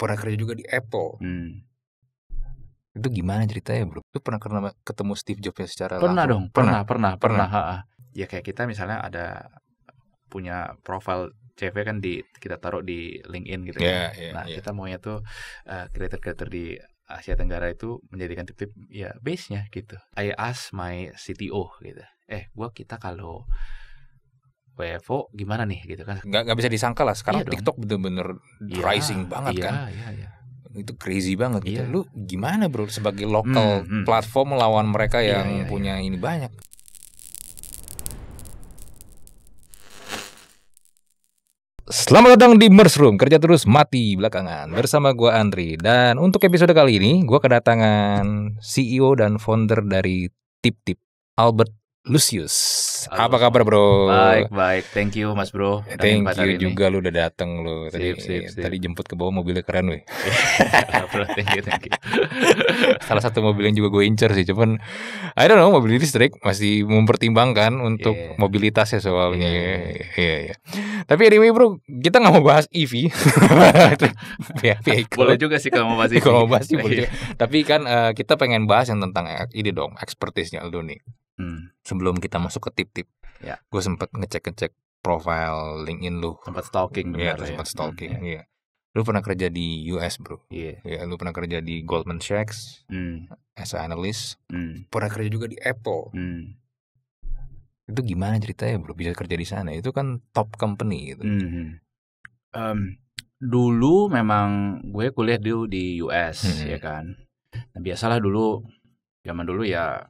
pernah kerja juga di Apple. Hmm. Itu gimana ceritanya bro? Itu pernah karena ketemu Steve Jobs secara pernah langsung? dong, pernah, pernah, pernah. pernah. pernah. Ya kayak kita misalnya ada punya profile CV kan di kita taruh di LinkedIn gitu yeah, ya. Kan. Yeah, nah yeah. kita maunya tuh creator eh, creator-creator di Asia Tenggara itu menjadikan tip-tip ya base-nya gitu. I ask my CTO gitu. Eh, gua kita kalau WFO gimana nih gitu kan nggak nggak bisa disangka lah sekarang iya TikTok bener-bener iya, rising banget iya, kan iya, iya. itu crazy banget gitu. iya. gitu lu gimana bro sebagai lokal hmm, hmm. platform melawan mereka iya, yang iya, iya. punya iya. ini banyak Selamat datang di Mers Room, kerja terus mati belakangan bersama gue Andri dan untuk episode kali ini gue kedatangan CEO dan founder dari Tip Tip Albert Lucius. Halo. Apa kabar bro? Baik baik, thank you mas bro. Thank you juga ini. lu udah dateng lu. Tadi sip, sip, sip. tadi jemput ke bawah mobilnya keren weh. thank you thank you. Salah satu mobil yang juga gue incer sih, cuman I don't know mobil listrik masih mempertimbangkan untuk yeah. mobilitas ya soalnya. Iya yeah. iya. Yeah, yeah. Tapi anyway bro, kita gak mau bahas EV. Ya, boleh juga sih kalau mau bahas EV. kalau mau bahas sih boleh. Iya. Juga. Tapi kan uh, kita pengen bahas yang tentang e-, ini dong, ekspertisnya lo nih. Hmm. Sebelum kita masuk ke tip-tip, ya. gue sempat ngecek-ngecek profile LinkedIn lu. Sempat stalking, iya, benar. Iya, sempat hmm, stalking. Hmm, ya. Iya. Lu pernah kerja di US, bro. Iya. iya. lu pernah kerja di Goldman Sachs hmm. as an analyst. Hmm. Pernah kerja juga di Apple. Hmm. Itu gimana ceritanya, bro? Bisa kerja di sana? Itu kan top company gitu. Hmm. Um, dulu memang gue kuliah dulu di US, hmm. ya iya. kan. Nah, biasalah dulu zaman dulu ya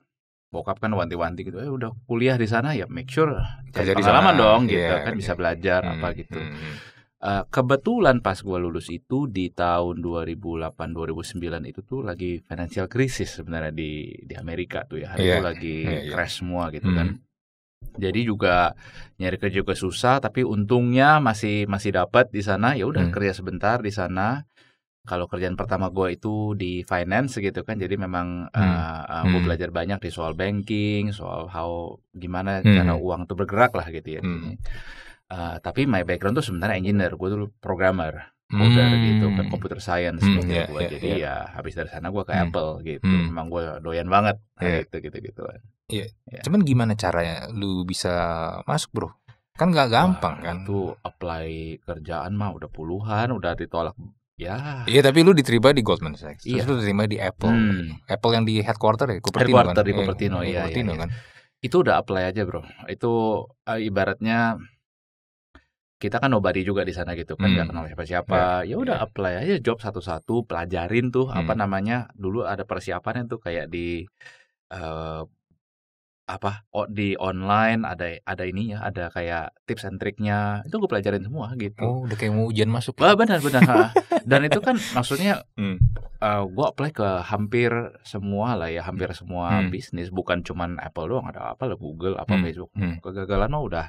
bokap kan wanti-wanti gitu, eh udah kuliah di sana ya make sure kerja di sana. dong gitu yeah, kan okay. bisa belajar hmm, apa gitu. Hmm. Uh, kebetulan pas gue lulus itu di tahun 2008-2009 itu tuh lagi financial krisis sebenarnya di di Amerika tuh ya, hari yeah. itu lagi yeah, yeah. crash semua gitu hmm. kan. Jadi juga nyari kerja juga susah, tapi untungnya masih masih dapat di sana. Ya udah hmm. kerja sebentar di sana kalau kerjaan pertama gue itu di finance gitu kan jadi memang hmm. uh, eh, uh, eh, gue hmm. belajar banyak di soal banking soal how gimana hmm. cara uang itu bergerak lah gitu ya hmm. uh, tapi my background tuh sebenarnya engineer gue tuh programmer coder hmm. gitu kan computer hmm. science hmm. gitu ya, yeah, gue yeah, jadi yeah. ya habis dari sana gue ke hmm. Apple gitu hmm. memang gue doyan banget yeah. Ya. gitu gitu gitu kan yeah. yeah. cuman gimana caranya lu bisa masuk bro kan gak gampang Wah, kan tuh apply kerjaan mah udah puluhan udah ditolak Ya. Iya tapi lu diterima di Goldman Sachs. Terus iya. lu diterima di Apple. Hmm. Apple yang di headquarter ya, Cupertino headquarter kan. di Cupertino, eh, iya, Cupertino ya, kan. Itu udah apply aja bro. Itu uh, ibaratnya kita kan nobody juga di sana gitu kan hmm. nggak hmm. kenal siapa-siapa. Iya, ya udah apply aja job satu-satu, pelajarin tuh hmm. apa namanya. Dulu ada persiapannya tuh kayak di uh, apa oh, di online ada ada ini ya ada kayak tips and triknya itu gue pelajarin semua gitu oh udah kayak mau ujian masuk ya? benar benar dan itu kan maksudnya hmm. uh, eh, gue apply ke hampir semua lah ya hampir semua hmm. bisnis bukan cuman Apple doang ada apa lah Google apa hmm. Facebook hmm. kegagalan mah udah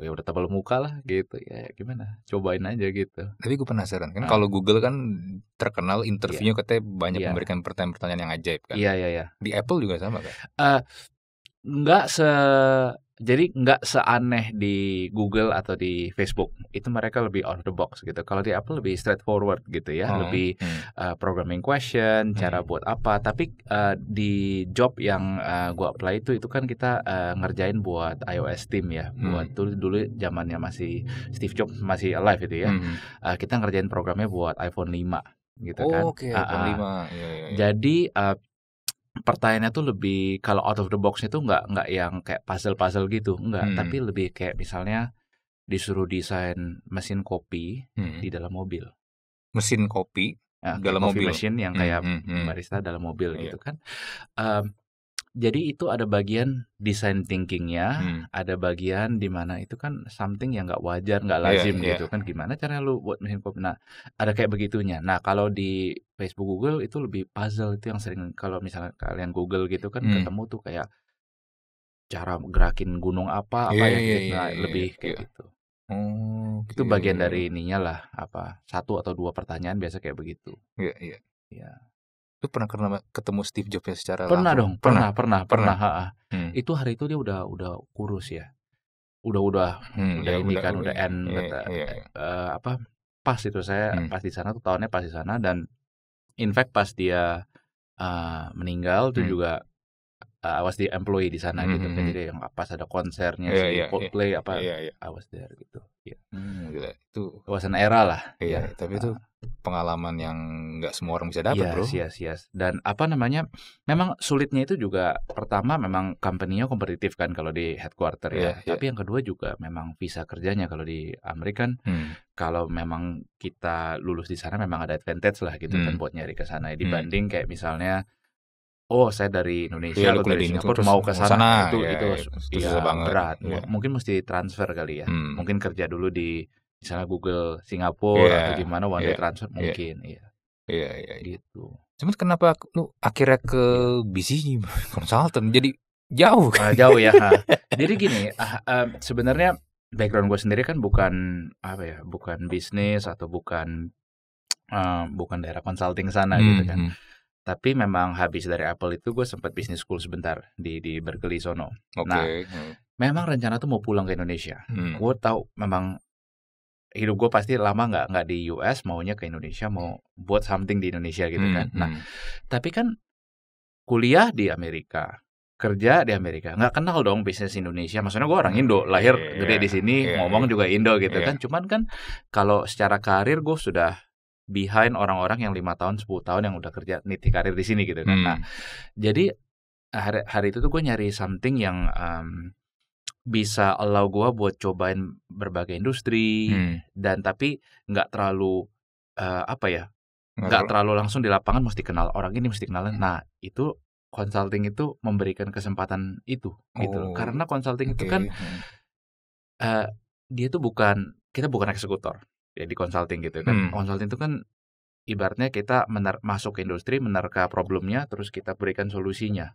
ya udah tebal muka lah gitu ya gimana cobain aja gitu tapi gue penasaran kan nah. kalau Google kan terkenal interviewnya yeah. katanya banyak yeah. memberikan pertanyaan-pertanyaan yang ajaib kan iya yeah, iya yeah, iya yeah. di Apple juga sama kan uh, nggak se jadi nggak seaneh di Google atau di Facebook itu mereka lebih out of the box gitu kalau di Apple lebih straightforward gitu ya hmm. lebih hmm. Uh, programming question hmm. cara buat apa tapi uh, di job yang uh, gua apply itu itu kan kita uh, ngerjain buat iOS team ya hmm. buat dulu dulu zamannya masih Steve Jobs masih alive itu ya hmm. uh, kita ngerjain programnya buat iPhone 5 gitu kan. oh, kan. Oke, okay, uh, 5. Yeah, yeah, yeah. Jadi uh, pertanyaannya tuh lebih kalau out of the box itu nggak nggak yang kayak puzzle-puzzle gitu nggak hmm. tapi lebih kayak misalnya disuruh desain mesin kopi hmm. di dalam mobil mesin kopi ya, dalam mobil mesin yang hmm, kayak hmm, hmm, barista dalam mobil yeah. gitu kan um, jadi itu ada bagian design thinkingnya, hmm. ada bagian di mana itu kan something yang nggak wajar, nggak iya, lazim yeah, gitu yeah. kan. Gimana caranya lu buat mesin kopi? Nah, ada kayak begitunya. Nah, kalau di Facebook Google itu lebih puzzle itu yang sering kalau misalnya kalian Google gitu kan hmm. ketemu tuh kayak cara gerakin gunung apa apa yeah, yang yeah, gitu. Iya, nah, yeah, lebih iya, kayak yeah. gitu. Oh, okay. Itu bagian dari ininya lah apa satu atau dua pertanyaan biasa kayak begitu. Iya, yeah, iya. Yeah. Yeah. Lu pernah karena ketemu Steve Jobs ya secara Pernah langsung? dong, pernah, pernah, pernah. pernah. pernah. Hmm. Itu hari itu dia udah udah kurus ya. Udah udah hmm, udah ya, ini udah, kan udah end iya, kata, iya, iya. Uh, apa pas itu saya hmm. pas di sana tuh tahunnya pas di sana dan in fact pas dia uh, meninggal tuh hmm. juga uh, I was the employee di sana hmm gitu hmm, kan hmm. jadi yang apa ada konsernya yeah, si yeah, Coldplay yeah, apa yeah, yeah. I was there gitu ya yeah. hmm, itu kawasan era lah yeah, yeah. tapi uh, itu pengalaman yang nggak semua orang bisa dapat, yes, iya, bro. Yes, iya, yes. Iya. Dan apa namanya? Memang sulitnya itu juga pertama memang company-nya kompetitif kan kalau di headquarter yeah, ya. Yeah. Tapi yang kedua juga memang visa kerjanya kalau di Amerika kan hmm. kalau memang kita lulus di sana memang ada advantage lah gitu kan hmm. kan buat nyari ke sana ya. Hmm. dibanding hmm. kayak misalnya oh saya dari Indonesia yeah, atau dari Singapura mau ke sana itu yeah, itu, yeah, itu itu susah banget berat Yeah. mungkin mesti transfer kali ya hmm. mungkin kerja dulu di misalnya Google Singapura iya, yeah. atau gimana one yeah. Iya, transfer mungkin iya. yeah. mungkin Iya, yeah, iya, yeah, gitu. Cuman kenapa lu akhirnya ke bisnis konsultan jadi jauh kan? Uh, jauh ya. jadi gini, uh, uh, sebenarnya background gue sendiri kan bukan apa ya, bukan bisnis atau bukan uh, bukan daerah consulting sana mm -hmm. gitu kan. Hmm. Tapi memang habis dari Apple itu gue sempat bisnis school sebentar di di Berkeley sono. Okay. Nah, hmm. memang rencana tuh mau pulang ke Indonesia. Hmm. Gue tahu memang hidup gue pasti lama nggak nggak di US maunya ke Indonesia mau buat something di Indonesia gitu hmm, kan nah, hmm, nah tapi kan kuliah di Amerika kerja di Amerika nggak kenal dong bisnis Indonesia maksudnya gue orang hmm, Indo iya, lahir yeah, iya, gede di iya, sini yeah, ngomong yeah. juga Indo gitu yeah. kan cuman kan kalau secara karir gue sudah behind orang-orang yang lima tahun 10 tahun yang udah kerja niti karir di sini gitu kan nah, hmm. nah jadi hari hari itu tuh gue nyari something yang um, bisa allow gue buat cobain berbagai industri hmm. dan tapi nggak terlalu uh, apa ya nggak terlalu langsung di lapangan mesti kenal orang ini mesti kenalan hmm. nah itu consulting itu memberikan kesempatan itu gitu oh, karena consulting okay. itu kan uh, dia tuh bukan kita bukan eksekutor ya di consulting gitu kan hmm. consulting itu kan ibaratnya kita masuk ke industri menerka problemnya terus kita berikan solusinya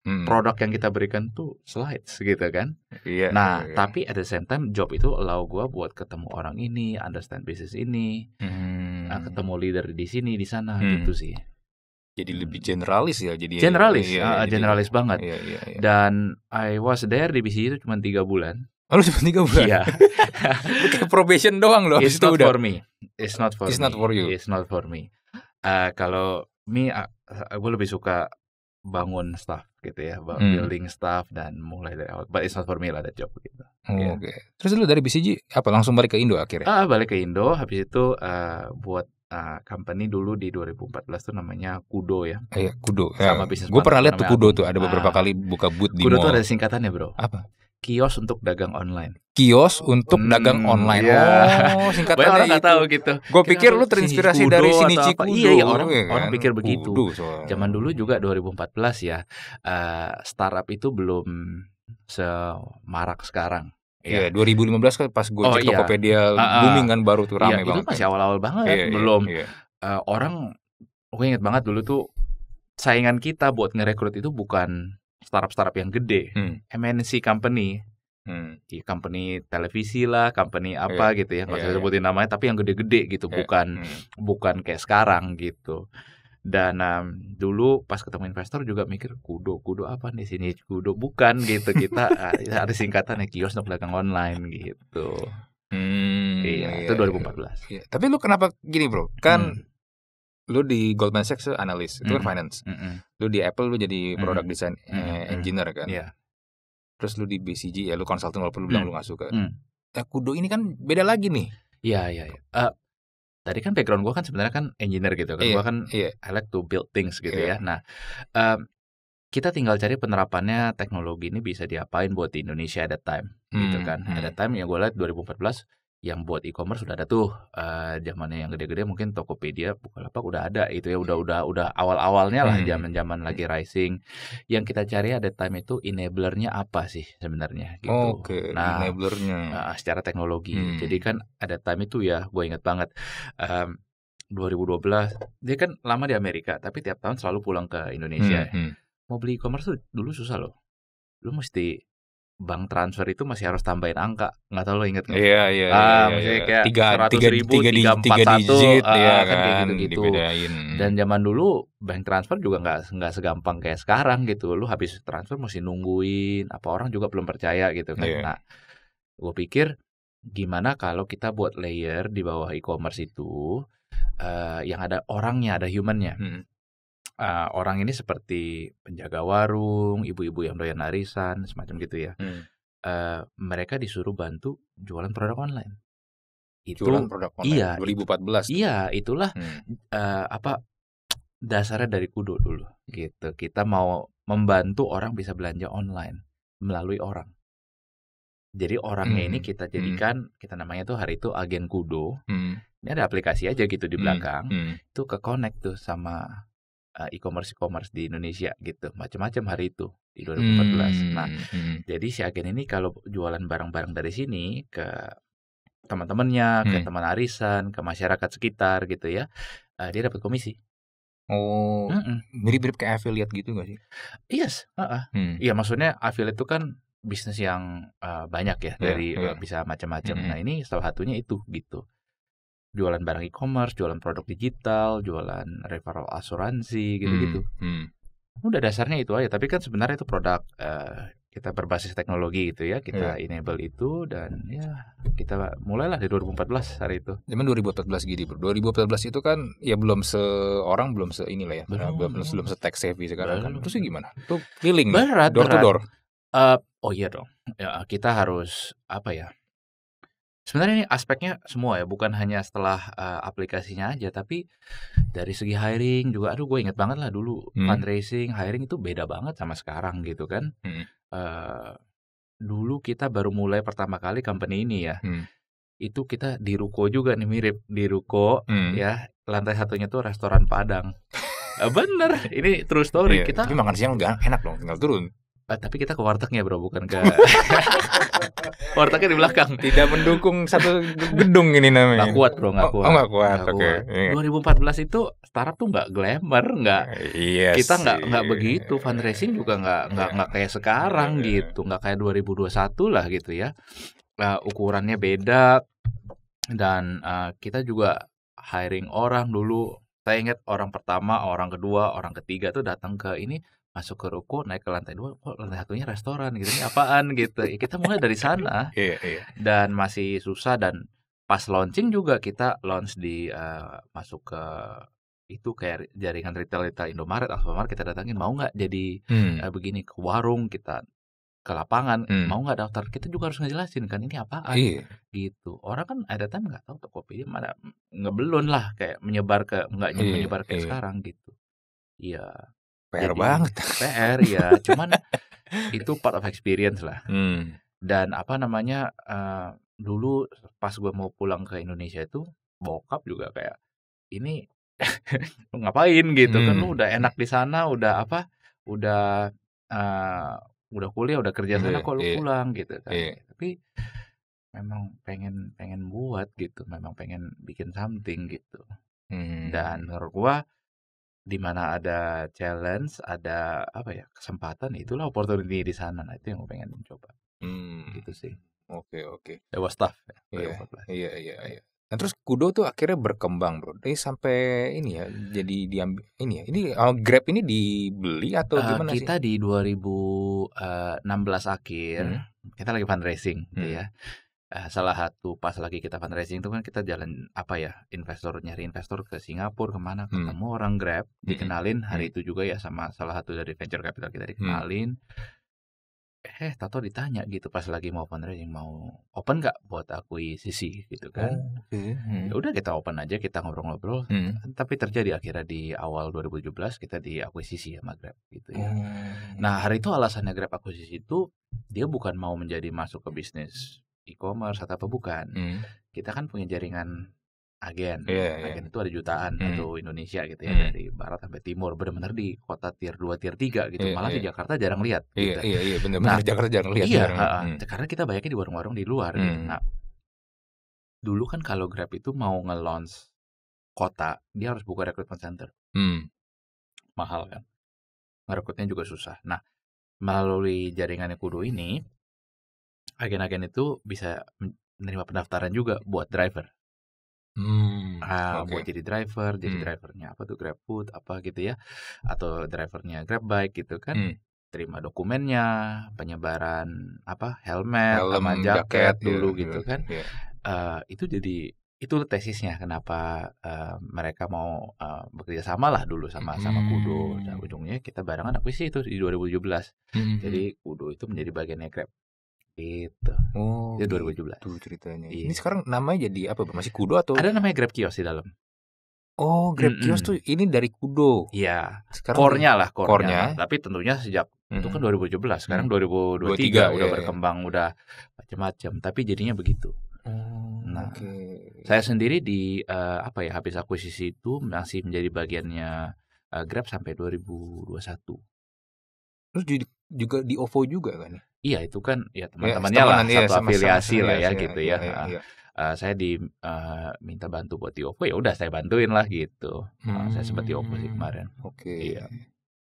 Hmm. Produk yang kita berikan tuh slides gitu kan. Iya. Nah, iya. iya. tapi at the same time job itu allow gue buat ketemu orang ini, understand bisnis ini, hmm. nah, ketemu leader di sini, di sana hmm. gitu sih. Jadi lebih generalis ya. Jadi generalis, iya, iya, generalis jadi, banget. Iya, iya, iya. Dan I was there di BCG itu cuma tiga bulan. Oh, cuma tiga bulan? Iya. Kayak probation doang loh. It's not udah. for me. It's not for It's me. not for you. It's not for me. Uh, kalau me, uh, ah, gue lebih suka bangun staff gitu ya, about hmm. building stuff dan mulai dari awal. But it's not for me lah that job gitu. Oh, iya. yeah. Oke. Okay. Terus lu dari BCG apa langsung balik ke Indo akhirnya? Ah, balik ke Indo habis itu uh, buat Uh, company dulu di 2014 tuh namanya Kudo ya. Iya, eh, Kudo. Ya, Sama ya. bisnis. Gue pernah lihat tuh Kudo tuh ada beberapa ah. kali buka booth di Kudo tuh ada singkatannya, Bro. Apa? kios untuk dagang online. Kios untuk hmm, dagang online. Iya. Oh, singkatannya Banyak orang itu. tahu gitu. Gue pikir lu terinspirasi Kudo dari sini Ciku. Iya, iya orang, iya, kan? orang pikir begitu. Kudo, so. Zaman dulu juga 2014 ya, uh, startup itu belum semarak sekarang. Ya. Iya, yeah, 2015 kan pas gue oh, iya. Tokopedia uh, uh, booming kan baru tuh rame iya, banget. Itu masih kan. awal-awal banget, iya, iya belum iya, Uh, orang gue inget banget dulu tuh saingan kita buat ngerekrut itu bukan startup-startup yang gede, hmm. MNC company, hmm. ya company televisi lah, company iya. apa yeah. gitu ya, nggak yeah, usah iya. sebutin yeah. namanya, tapi yang gede-gede gitu, yeah. bukan hmm. bukan kayak sekarang gitu. Dan um, dulu pas ketemu investor juga mikir kudo kudo apa nih sini kudo bukan gitu kita ya, ada ya kios untuk dagang online gitu. Hmm, iya, iya, itu iya. 2014. Iya. Tapi lu kenapa gini, Bro? Kan hmm lu di Goldman Sachs analis, mm. itu kan finance. Mm -hmm. Lu di Apple lu jadi product mm. design mm. Eh, engineer kan. Yeah. Terus lu di BCG ya lu consulting walaupun lu bilang mm. lu gak suka. Mm. Nah, kudo ini kan beda lagi nih. Iya, iya, iya. Uh, tadi kan background gua kan sebenarnya kan engineer gitu kan. Yeah, gua kan yeah. I like to build things gitu yeah. ya. Nah, uh, kita tinggal cari penerapannya teknologi ini bisa diapain buat di Indonesia ada that time hmm, gitu kan. ada At that time gitu hmm, kan. hmm. yang gue lihat 2014 yang buat e-commerce sudah ada tuh uh, zamannya yang gede-gede mungkin Tokopedia Bukalapak udah ada itu ya udah udah udah awal-awalnya lah hmm. zaman-zaman lagi rising yang kita cari ada time itu enablernya apa sih sebenarnya gitu okay. nah enablernya uh, secara teknologi hmm. jadi kan ada time itu ya gue inget banget um, 2012 dia kan lama di Amerika tapi tiap tahun selalu pulang ke Indonesia hmm. hmm. mau beli e-commerce dulu susah loh lu mesti bank transfer itu masih harus tambahin angka nggak tahu lo inget nggak? Iya iya. Ah, iya, iya, iya. maksudnya kayak tiga tiga, ribu tiga empat ya kan, kayak gitu gitu. Dibedain. Dan zaman dulu bank transfer juga nggak nggak segampang kayak sekarang gitu. lo habis transfer mesti nungguin, apa orang juga belum percaya gitu kan. Iya. Nah, gue pikir gimana kalau kita buat layer di bawah e-commerce itu uh, yang ada orangnya, ada humannya. Hmm uh, orang ini seperti penjaga warung, ibu-ibu yang doyan arisan, semacam gitu ya. Hmm. Uh, mereka disuruh bantu jualan produk online. Itu jualan produk online iya, 2014. Iya, itulah hmm. uh, apa dasarnya dari kudo dulu gitu. Kita mau membantu orang bisa belanja online melalui orang. Jadi orangnya hmm. ini kita hmm. jadikan hmm. kita namanya tuh hari itu agen kudo. Hmm. Ini ada aplikasi aja gitu di hmm, belakang. Hmm. Itu ke connect tuh sama Eh, e-commerce e-commerce di Indonesia gitu macam-macam hari itu di 2014. Hmm. Nah, hmm, hmm. jadi si agen ini kalau jualan barang-barang dari sini ke teman-temannya, hmm. ke teman arisan, ke masyarakat sekitar gitu ya, uh, dia dapat komisi. Oh, mirip-mirip mm kayak affiliate gitu gak sih? Yes, uh -uh. Hmm. Iya, maksudnya affiliate itu kan bisnis yang uh, banyak ya yeah, dari yeah. Ya. bisa macam-macam. Mm -hmm. Nah ini salah satunya itu gitu jualan barang e-commerce, jualan produk digital, jualan referral asuransi gitu-gitu. Hmm, hmm. Udah dasarnya itu aja, tapi kan sebenarnya itu produk uh, kita berbasis teknologi gitu ya, kita yeah. enable itu dan ya kita mulailah di 2014 hari itu. Cuman ya, 2014 gini, Bro. 2014 itu kan ya belum seorang belum se inilah ya. Belum, eh, belum, belum, belum se tech savvy sekarang kan. belum. kan. Terus ya gimana? Tuh feeling ya? berat, door berat. to door. Uh, oh iya dong. Ya, kita harus apa ya? Sebenarnya ini aspeknya semua ya, bukan hanya setelah uh, aplikasinya aja, tapi dari segi hiring juga. Aduh, gue inget banget lah dulu hmm. fundraising, hiring itu beda banget sama sekarang gitu kan. Hmm. Uh, dulu kita baru mulai pertama kali company ini ya, hmm. itu kita di ruko juga nih mirip di ruko hmm. ya. Lantai satunya tuh restoran Padang. Bener, ini true story. Iya, kita tapi makan siang enak dong, tinggal turun. Uh, tapi kita ke wartegnya bro, bukan ke wartegnya di belakang. Tidak mendukung satu gedung ini namanya. Gak kuat bro, nggak oh, kuat. Oh, oh gak kuat. okay. Iya. 2014 itu startup tuh nggak glamour, nggak. Iya kita nggak nggak begitu fundraising juga nggak nggak iya. nggak kayak sekarang iya. gitu, nggak kayak 2021 lah gitu ya. Uh, ukurannya beda dan uh, kita juga hiring orang dulu. Saya ingat orang pertama, orang kedua, orang ketiga tuh datang ke ini masuk ke ruko naik ke lantai dua kok lantai satunya restoran gitu ini apaan gitu ya, kita mulai dari sana iya, iya. dan masih susah dan pas launching juga kita launch di uh, masuk ke itu kayak jaringan retail retail Indomaret Alfamart kita datangin mau nggak jadi hmm. uh, begini ke warung kita ke lapangan hmm. mau nggak daftar kita juga harus ngejelasin kan ini apaan iya. gitu orang kan ada time nggak tahu Tokopedia mana ngebelun lah kayak menyebar ke nggak iya, menyebar kayak sekarang gitu iya PR Jadi, banget. PR ya, cuman itu part of experience lah. Hmm. Dan apa namanya uh, dulu pas gue mau pulang ke Indonesia itu bokap juga kayak ini ngapain gitu kan. hmm. kan lu udah enak di sana, udah apa, udah uh, udah kuliah, udah kerja yeah, sana kok lu yeah. pulang gitu kan. Yeah. Tapi memang pengen pengen buat gitu, memang pengen bikin something gitu. Hmm. Dan menurut gua di mana ada challenge, ada apa ya kesempatan itulah opportunity di sana. Nah itu yang gue pengen coba. Gitu hmm. Gitu sih. Oke okay, oke. Okay. ya iya iya, iya iya iya. Nah terus Kudo tuh akhirnya berkembang bro, ini sampai ini ya jadi diambil ini ya. Ini uh, Grab ini dibeli atau uh, gimana kita sih? Kita di 2016 eh, akhir hmm. kita lagi fundraising, gitu hmm. ya eh, salah satu pas lagi kita fundraising itu kan kita jalan apa ya investor nyari investor ke Singapura kemana hmm. ketemu orang Grab hmm. dikenalin hmm. hari hmm. itu juga ya sama salah satu dari venture capital kita dikenalin hmm. eh tato ditanya gitu pas lagi mau fundraising mau open nggak buat akuisisi gitu kan oh, okay. hmm. Ya udah kita open aja kita ngobrol-ngobrol hmm. tapi terjadi akhirnya di awal 2017 kita di akuisisi sama Grab gitu ya hmm. nah hari itu alasannya Grab akuisisi itu dia bukan mau menjadi masuk ke bisnis e-commerce atau apa bukan, hmm. kita kan punya jaringan agen. Yeah, iya. agen yeah. itu ada jutaan hmm. atau Indonesia gitu ya hmm. dari barat sampai timur, benar-benar di kota tier 2, tier 3 gitu. Yeah, Malah yeah. di iya. Jakarta jarang lihat yeah, gitu. Iya, iya, benar-benar nah, Jakarta jarang lihat. Iya, Uh, hmm. karena kita banyaknya di warung-warung di luar gitu. hmm. gitu. Nah, dulu kan kalau Grab itu mau nge-launch kota, dia harus buka recruitment center. Hmm. Mahal kan. merekrutnya juga susah. Nah, melalui jaringan Kudu ini, agen-agen itu bisa menerima pendaftaran juga buat driver. Hmm, uh, ah, okay. buat jadi driver, jadi hmm. drivernya apa tuh GrabFood apa gitu ya, atau drivernya GrabBike gitu kan. Hmm. Terima dokumennya, penyebaran apa helmet, Helm, sama jaket, jaket dulu yeah, gitu yeah, kan. Yeah. Iya. Uh, itu jadi itu tesisnya kenapa uh, mereka mau uh, bekerja sama lah dulu sama sama Kudo dan nah, hmm. ujungnya kita barengan aku sih itu di 2017 hmm, hmm. jadi hmm. Kudo itu menjadi bagiannya Grab Gitu. Oh. Itu 2017. Itu ceritanya. Iya. Ini sekarang namanya jadi apa? Masih Kudo atau? Ada namanya Grab Kios di dalam. Oh, Grab mm -mm. Kios tuh ini dari Kudo. Iya. Sekarang core lah, kornya. Tapi tentunya sejak mm -hmm. itu kan 2017, sekarang mm -hmm. 2023 23, udah iya, iya. berkembang, iya. udah macam-macam, tapi jadinya begitu. Oh, nah, okay. saya sendiri di uh, apa ya habis akuisisi itu masih menjadi bagiannya uh, Grab sampai 2021. Terus di, juga di OVO juga kan? Iya itu kan ya iya, iya, teman-temannya ya, lah iya, satu afiliasi iya, lah ya gitu ya. Eh, saya diminta eh, uh, bantu buat OVO ya udah saya bantuin lah gitu. Hmm. Uh, saya sempat OVO sih hmm, kemarin. Oke. Okay. Iya.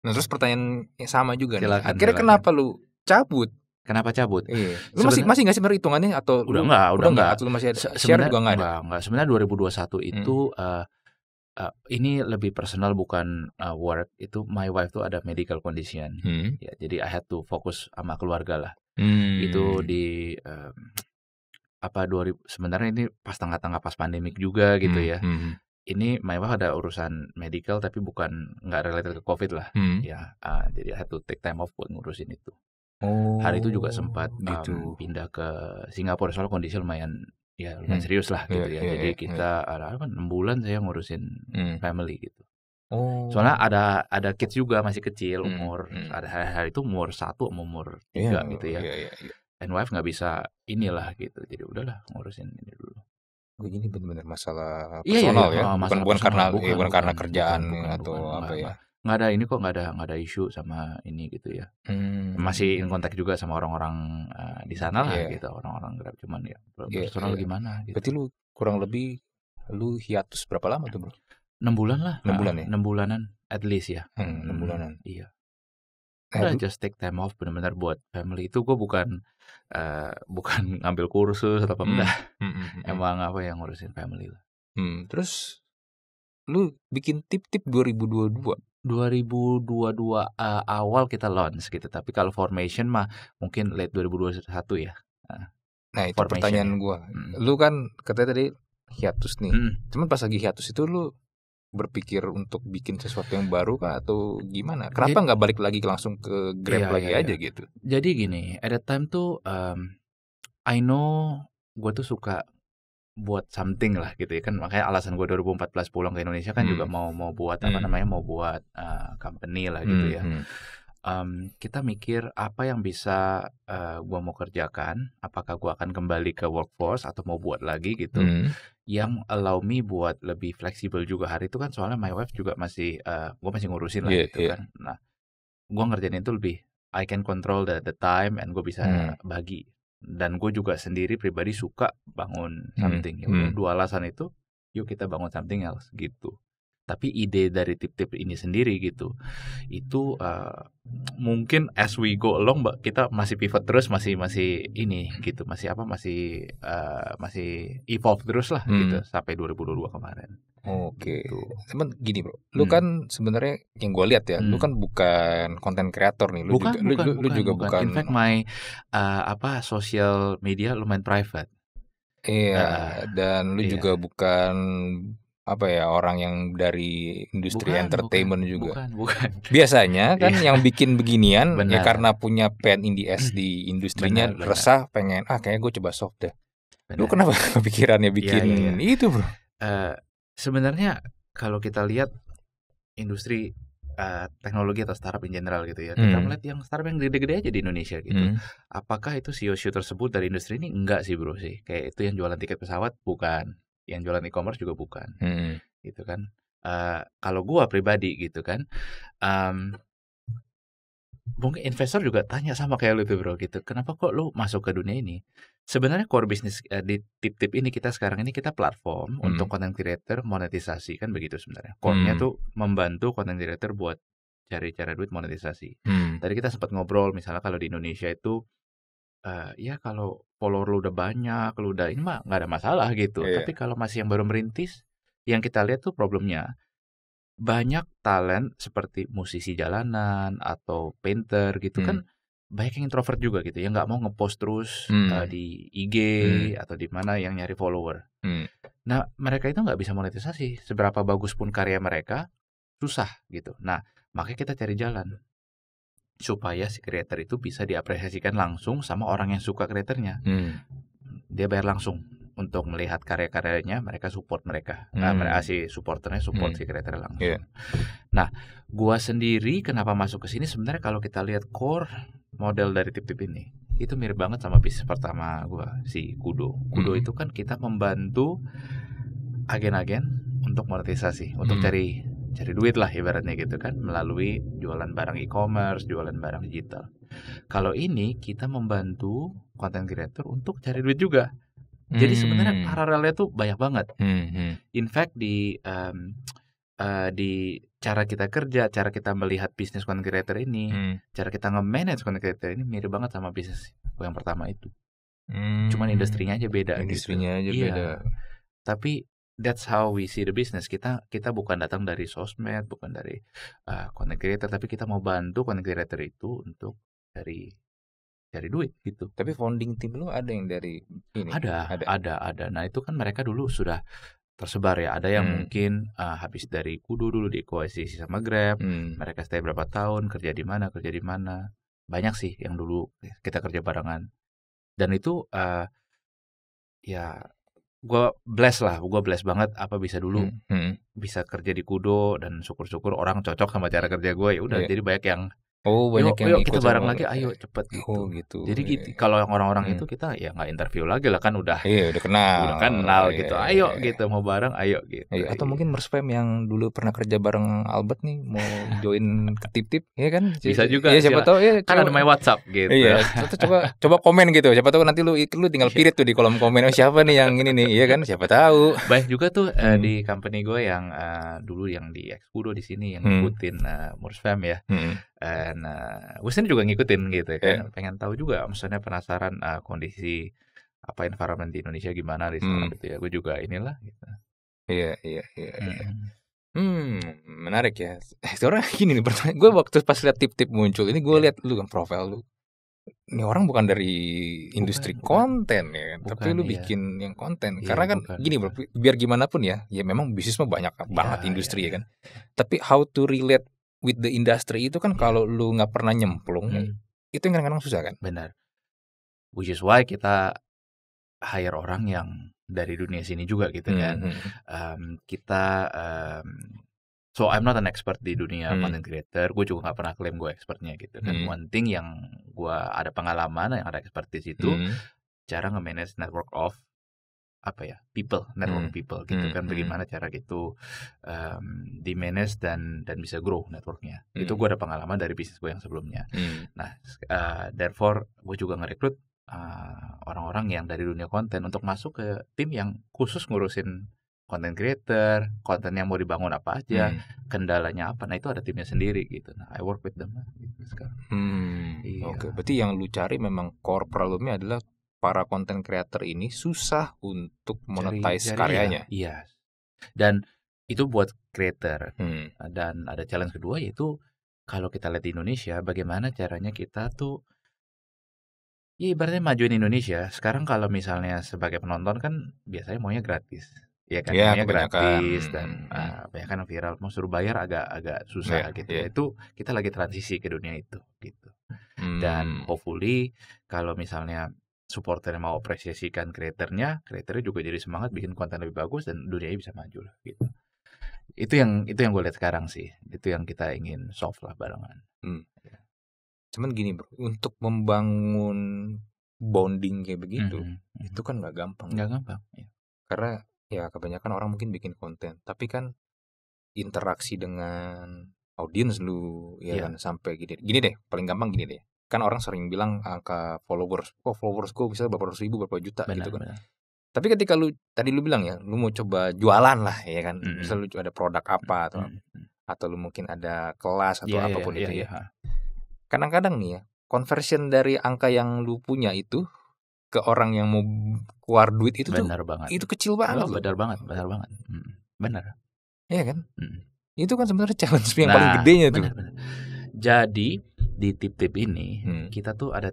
Nah terus pertanyaan yang sama juga silakan, nih. Akhirnya silakan. Ya. kenapa lu cabut? Kenapa cabut? Iya. Lu masih masih nggak sih perhitungannya atau udah nggak udah nggak atau lu masih ada, sebenarnya juga nggak Nggak. nggak. Sebenarnya 2021 itu hmm. uh, uh, ini lebih personal bukan uh, work itu my wife tuh ada medical condition hmm. ya jadi I had to fokus sama keluarga lah hmm. itu di um, apa 2000 sebenarnya ini pas tengah-tengah pas pandemik juga gitu hmm. ya hmm, hmm. ini my wife ada urusan medical tapi bukan nggak related ke covid lah hmm. ya uh, jadi I had to take time off buat ngurusin itu Oh, hari itu juga oh, sempat gitu. um, pindah ke Singapura soalnya kondisi lumayan ya hmm. lumayan serius lah gitu yeah, ya. Yeah, Jadi yeah, kita yeah. ada apa 6 kan bulan saya ngurusin hmm. family gitu. Oh. Soalnya ada ada kids juga masih kecil hmm. umur hmm. ada hari-hari itu umur satu umur tiga yeah, gitu ya. Yeah, yeah, yeah. And wife nggak bisa inilah gitu. Jadi udahlah ngurusin ini dulu. Gue oh, ini benar-benar masalah personal iya, iya, iya. ya, masalah bukan, personal, bukan karena iya, bukan, bukan, bukan karena kerjaan bukan, bukan, atau bukan, apa bukan, ya. Bukan nggak ada ini kok nggak ada nggak ada isu sama ini gitu ya hmm. masih iya. in kontak juga sama orang-orang uh, di sana lah yeah. gitu orang-orang grab cuman ya personal iya, yeah. Iya. gimana gitu. berarti lu kurang lebih lu hiatus berapa lama tuh bro enam bulan lah enam bulan ya eh, enam bulanan at least ya hmm, enam hmm, bulanan iya eh, udah just take time off benar-benar buat family itu gue bukan uh, bukan ngambil kursus atau apa hmm. enggak hmm, hmm, hmm, hmm, emang apa yang ngurusin family lah hmm, terus lu bikin tip-tip 2022 2022 uh, eh, awal kita launch gitu. Tapi kalau formation mah mungkin late 2021 ya. Uh, nah, itu formation. pertanyaan gua. Hmm. Lu kan katanya tadi hiatus nih. Hmm. Cuman pas lagi hiatus itu lu berpikir untuk bikin sesuatu yang baru kah atau gimana? Kenapa nggak balik lagi langsung ke Grab iya, lagi iya, aja iya. gitu? Jadi gini, at that time tuh um, I know gue tuh suka buat something lah gitu ya kan makanya alasan gue 2014 pulang ke Indonesia kan hmm. juga mau mau buat hmm. apa namanya mau buat uh, company lah gitu hmm. ya Um, kita mikir apa yang bisa uh, eh, gue mau kerjakan apakah gue akan kembali ke workforce atau mau buat lagi gitu hmm. yang allow me buat lebih fleksibel juga hari itu kan soalnya my wife juga masih uh, eh, gue masih ngurusin lah yeah, gitu yeah. kan nah gue ngerjain itu lebih I can control the the time and gue bisa hmm. bagi dan gue juga sendiri pribadi suka bangun hmm, something. Ya hmm. Ya, dua alasan itu, yuk kita bangun something else gitu. Tapi ide dari tip-tip ini sendiri gitu, itu uh, mungkin as we go along, kita masih pivot terus, masih masih ini gitu, masih apa, masih uh, masih evolve terus lah gitu, hmm. gitu sampai 2022 kemarin. Oke. Okay. Gitu. Cuman gini bro, lu hmm. kan sebenarnya yang gue lihat ya, hmm. lu kan bukan konten kreator nih, lu bukan, juga, bukan, lu, bukan, juga bukan. bukan. In fact my uh, apa Social media lumayan private. Iya. Uh, dan lu iya. juga bukan apa ya orang yang dari industri bukan, entertainment bukan, juga. Bukan, bukan. Biasanya kan iya. yang bikin beginian ya benar. ya karena punya pen in the S hmm. di industrinya benar, benar. resah pengen ah kayaknya gue coba soft deh. Benar. Lu kenapa kepikirannya iya, bikin ya, ya, ya. itu bro? Uh, sebenarnya kalau kita lihat industri uh, teknologi atau startup in general gitu ya. Kita mm. melihat yang startup yang gede-gede aja di Indonesia gitu. Mm. Apakah itu CEO-CEO e tersebut dari industri ini? Enggak sih bro sih. Kayak itu yang jualan tiket pesawat bukan. Yang jualan e-commerce juga bukan. Mm. Gitu kan. Uh, kalau gua pribadi gitu kan. Um, mungkin investor juga tanya sama kayak lu tuh bro gitu. Kenapa kok lu masuk ke dunia ini? Sebenarnya core bisnis uh, eh, di tip-tip ini kita sekarang ini kita platform hmm. untuk content creator monetisasi kan begitu sebenarnya. Core-nya hmm. tuh membantu content creator buat cari cara duit monetisasi. Hmm. Tadi kita sempat ngobrol misalnya kalau di Indonesia itu uh, ya kalau follower lu udah banyak, lu udah ini mah nggak ada masalah gitu. Yeah. Tapi kalau masih yang baru merintis, yang kita lihat tuh problemnya banyak talent seperti musisi jalanan atau painter gitu hmm. kan banyak yang introvert juga gitu yang nggak mau ngepost terus hmm. uh, di IG hmm. atau di mana yang nyari follower. Hmm. Nah mereka itu nggak bisa monetisasi seberapa bagus pun karya mereka susah gitu. Nah makanya kita cari jalan supaya si creator itu bisa diapresiasikan langsung sama orang yang suka kreatornya. Hmm. Dia bayar langsung untuk melihat karya-karyanya, mereka support mereka. Eh, hmm. Nah, mereka si supporternya support hmm. si kreator langsung. Yeah. Nah, gua sendiri kenapa masuk ke sini sebenarnya kalau kita lihat core model dari tip-tip ini itu mirip banget sama bisnis pertama gue si kudo kudo hmm. itu kan kita membantu agen-agen untuk monetisasi untuk hmm. cari cari duit lah ibaratnya gitu kan melalui jualan barang e-commerce jualan barang digital kalau ini kita membantu konten creator untuk cari duit juga jadi hmm. sebenarnya paralelnya tuh banyak banget hmm. hmm. in fact di um, uh, di cara kita kerja, cara kita melihat bisnis content creator ini, hmm. cara kita nge-manage content creator ini mirip banget sama bisnis yang pertama itu. Hmm. Cuman industrinya aja beda. Gitu. Industrinya gitu. aja iya. beda. Tapi that's how we see the business. Kita kita bukan datang dari sosmed, bukan dari uh, content creator, tapi kita mau bantu content creator itu untuk dari dari duit gitu. Tapi founding team lu ada yang dari ini? Ada, ada, ada, ada. Nah itu kan mereka dulu sudah tersebar ya. Ada yang hmm. mungkin uh, habis dari Kudu dulu di koalisi sama Grab, hmm. mereka stay berapa tahun, kerja di mana, kerja di mana. Banyak sih yang dulu kita kerja barengan. Dan itu uh, ya gue bless lah, gue bless banget apa bisa dulu hmm. Hmm. bisa kerja di Kudo dan syukur-syukur orang cocok sama cara kerja gue ya udah. Yeah. Jadi banyak yang Oh banyak yuk, yang yuk, kita bareng lagi, ayo cepet gitu. Oh gitu. gitu Jadi iya, gitu, iya. kalau yang orang-orang hmm. itu kita ya nggak interview lagi lah kan udah. Iya udah kenal. Udah kenal yeah, oh, gitu. Iya, ayo yeah. gitu mau bareng, ayo gitu. Yeah, atau mungkin merspam yang dulu pernah kerja bareng Albert nih mau join ke tip-tip, ya kan? Bisa juga. Iya siapa tahu ya. Kan ada my WhatsApp gitu. Iya. coba coba komen gitu. Siapa tahu nanti lu lu tinggal pirit tuh di kolom komen oh siapa nih yang ini nih, iya kan? Siapa tahu. Baik juga tuh eh, hmm. di company gue yang uh, dulu yang di Expo di sini yang hmm. ngikutin eh, ya. hmm. uh, ya nah eh, Winston juga ngikutin gitu ya, kan yeah. pengen tahu juga maksudnya penasaran uh, kondisi apa environment di Indonesia gimana di sana hmm. gitu ya gue juga inilah gitu iya iya iya, hmm. Hmm, menarik ya. Sekarang gini nih pertanyaan. Gue waktu pas lihat tip-tip muncul ini gue yeah. lihat lu kan profil lu. Ini orang bukan dari industri bukan, konten ya, bukan. ya, bukan, tapi lu iya. bikin yang konten. Iya, Karena kan bukan, gini bro, biar gimana pun ya, ya memang bisnis mah banyak iya, banget iya, industri ya, ya kan. Tapi how to relate with the industry itu kan kalau lu nggak pernah nyemplung hmm. itu yang kadang-kadang susah kan benar which is why kita hire orang yang dari dunia sini juga gitu hmm. kan um, kita um, so I'm not an expert di dunia hmm. content creator gue juga nggak pernah klaim gue expertnya gitu Dan hmm. one thing yang gue ada pengalaman yang ada expertise itu hmm. cara nge-manage network of apa ya people network hmm. people gitu hmm. kan hmm. bagaimana cara gitu um, di manage dan dan bisa grow networknya hmm. itu gue ada pengalaman dari bisnis gue yang sebelumnya hmm. nah uh, therefore gue juga ngerekrut uh, eh, orang-orang yang dari dunia konten untuk masuk ke tim yang khusus ngurusin konten creator konten yang mau dibangun apa aja hmm. kendalanya apa nah itu ada timnya sendiri gitu nah I work with them gitu sekarang hmm. iya. oke okay. berarti yang lu cari memang core problemnya adalah para konten creator ini susah untuk monetize Jari, karyanya. Iya. Dan itu buat creator. Hmm. Dan ada challenge kedua yaitu kalau kita lihat di Indonesia bagaimana caranya kita tuh Ya ibaratnya majuin Indonesia. Sekarang kalau misalnya sebagai penonton kan biasanya maunya gratis. Ya kan, ya, maunya gratis dan hmm. uh, kan viral. Mau suruh bayar agak-agak susah ya, gitu. Ya. Itu kita lagi transisi ke dunia itu gitu. Hmm. Dan hopefully kalau misalnya supporter yang mau apresiasikan kreatornya, kreatornya juga jadi semangat bikin konten lebih bagus dan dunianya bisa maju lah gitu. Itu yang itu yang gue lihat sekarang sih. Itu yang kita ingin solve lah barengan. Hmm. Ya. Cuman gini bro, untuk membangun bonding kayak begitu, mm -hmm. itu kan nggak gampang. Nggak gampang. Ya. Karena ya kebanyakan orang mungkin bikin konten, tapi kan interaksi dengan audiens lu ya yeah. kan sampai gini. Gini deh, paling gampang gini deh kan orang sering bilang angka ah, followers oh followers gue bisa berapa ratus ribu berapa juta benar, gitu kan benar. tapi ketika lu tadi lu bilang ya lu mau coba jualan lah ya kan mm -hmm. misal lu ada produk apa atau mm -hmm. atau lu mungkin ada kelas atau yeah, iya, apapun yeah, itu yeah, ya iya, kadang-kadang nih ya conversion dari angka yang lu punya itu ke orang yang mau keluar duit itu benar tuh banget. itu kecil banget oh, benar banget benar banget benar iya kan hmm. itu kan sebenarnya challenge yang nah, paling gedenya benar, tuh jadi di tip-tip ini hmm. kita tuh ada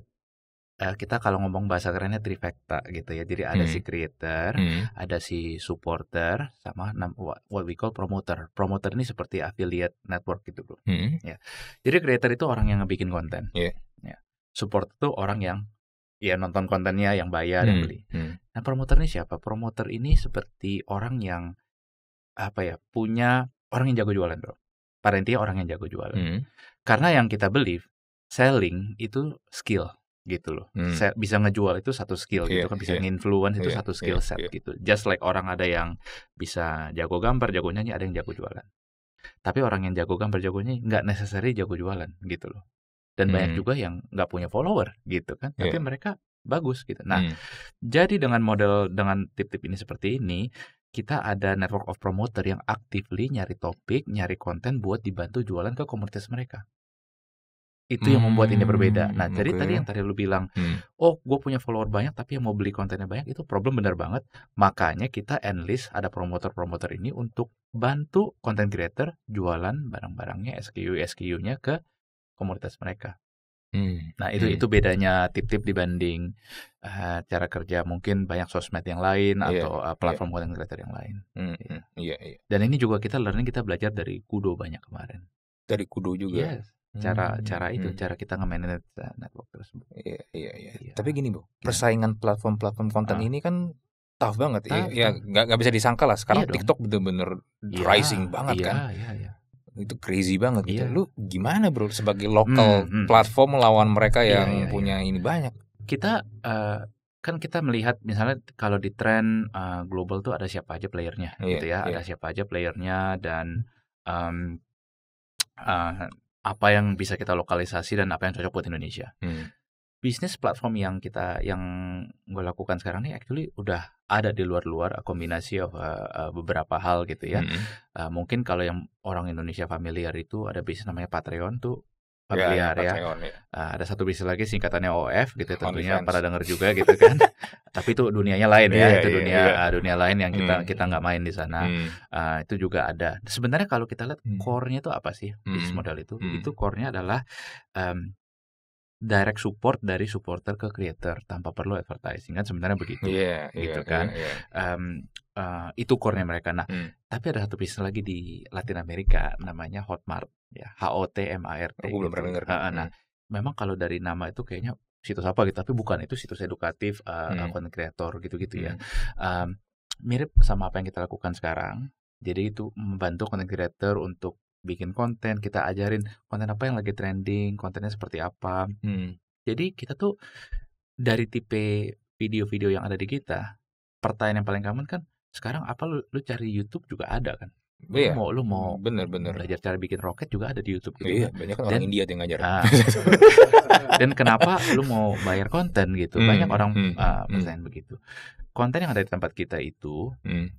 uh, kita kalau ngomong bahasa kerennya trifecta gitu ya. Jadi ada hmm. si creator, hmm. ada si supporter, sama what we call promoter. Promoter ini seperti affiliate network gitu bro. Hmm. Ya. Jadi creator itu orang yang ngebikin konten. Yeah. Ya. Support itu orang yang ya nonton kontennya, yang bayar, hmm. yang beli. Hmm. Nah promoter ini siapa? Promoter ini seperti orang yang apa ya punya orang yang jago jualan bro. Parentia orang yang jago jualan. Hmm. Karena yang kita believe selling itu skill gitu loh. Hmm. bisa ngejual itu satu skill yeah, gitu iya, kan bisa yeah. nginfluence itu yeah, satu iya, skill yeah, set yeah. gitu. Just like orang ada yang bisa jago gambar, jago nyanyi, ada yang jago jualan. Tapi orang yang jago gambar, jago nyanyi nggak necessary jago jualan gitu loh. Dan hmm. banyak juga yang nggak punya follower gitu kan. Iya. Tapi yeah. mereka bagus gitu. Nah, hmm. jadi dengan model dengan tip-tip ini seperti ini, kita ada network of promoter yang actively nyari topik, nyari konten buat dibantu jualan ke komunitas mereka itu hmm. yang membuat ini berbeda. Hmm, nah, jadi okay. tadi yang tadi lu bilang, hmm. oh gue punya follower banyak tapi yang mau beli kontennya banyak itu problem bener banget. Makanya kita enlist ada promotor-promotor ini untuk bantu konten creator jualan barang-barangnya SKU SKU-nya ke komunitas mereka. Hmm. Nah itu hmm. itu bedanya tip-tip dibanding uh, cara kerja mungkin banyak sosmed yang lain yeah. atau uh, platform yeah. content creator yang lain. Hmm. hmm. Yeah. Yeah, yeah. Dan ini juga kita learning kita belajar dari Kudo banyak kemarin. Dari Kudo juga. Yes cara hmm, hmm. cara itu hmm. cara kita nge-manage network tersebut. Iya iya iya. Ya. Tapi gini, Bu. Iya. Persaingan platform-platform konten ah. ini kan tough banget ya. Iya, iya nggak bisa disangka lah sekarang iya TikTok benar-benar ya, rising banget iya, kan. Iya iya iya. Itu crazy banget gitu. iya. gitu. Lu gimana, Bro, sebagai lokal hmm, hmm. platform melawan mereka iya, yang iya, punya iya. ini banyak? Kita uh, kan kita melihat misalnya kalau di tren uh, eh, global tuh ada siapa aja playernya gitu ya, ada siapa aja playernya dan um, uh, apa yang bisa kita lokalisasi dan apa yang cocok buat Indonesia. Hmm. Bisnis platform yang kita yang gue lakukan sekarang ini actually udah ada di luar-luar kombinasi of uh, uh, beberapa hal gitu ya. Hmm. Uh, mungkin kalau yang orang Indonesia familiar itu ada bisnis namanya Patreon tuh familiar iya, iya, ya, ya. Nah, ada satu bisnis lagi singkatannya OF gitu ya, tentunya para denger juga gitu kan. Tapi itu dunianya lain ya, iya, itu yeah, dunia yeah. dunia lain yang kita hmm. kita nggak main di sana. Hmm. Uh, itu juga ada. Sebenarnya kalau kita lihat hmm. core-nya itu apa sih hmm. bisnis modal itu? Hmm. Itu core-nya adalah um, direct support dari supporter ke creator tanpa perlu advertising kan sebenarnya begitu yeah, iya, gitu yeah, kan yeah, yeah. Um, uh, itu core mereka nah mm. tapi ada satu bisnis lagi di Latin Amerika namanya Hotmart ya H O T M A R T aku belum gitu. pernah dengar nah mm. memang kalau dari nama itu kayaknya situs apa gitu tapi bukan itu situs edukatif uh, eh, mm. konten kreator gitu-gitu mm. ya um, mirip sama apa yang kita lakukan sekarang jadi itu membantu content creator untuk bikin konten, kita ajarin konten apa yang lagi trending, kontennya seperti apa. Hmm. Jadi kita tuh dari tipe video-video yang ada di kita, pertanyaan yang paling common kan sekarang apa lu, lu cari YouTube juga ada kan? Iya. mau lu mau bener bener belajar cara bikin roket juga ada di YouTube gitu. Iya, kan? banyak kan dan, orang India yang ngajar. Uh, dan kenapa lu mau bayar konten gitu? Hmm, banyak orang hmm, uh, hmm. begitu. Konten yang ada di tempat kita itu hmm.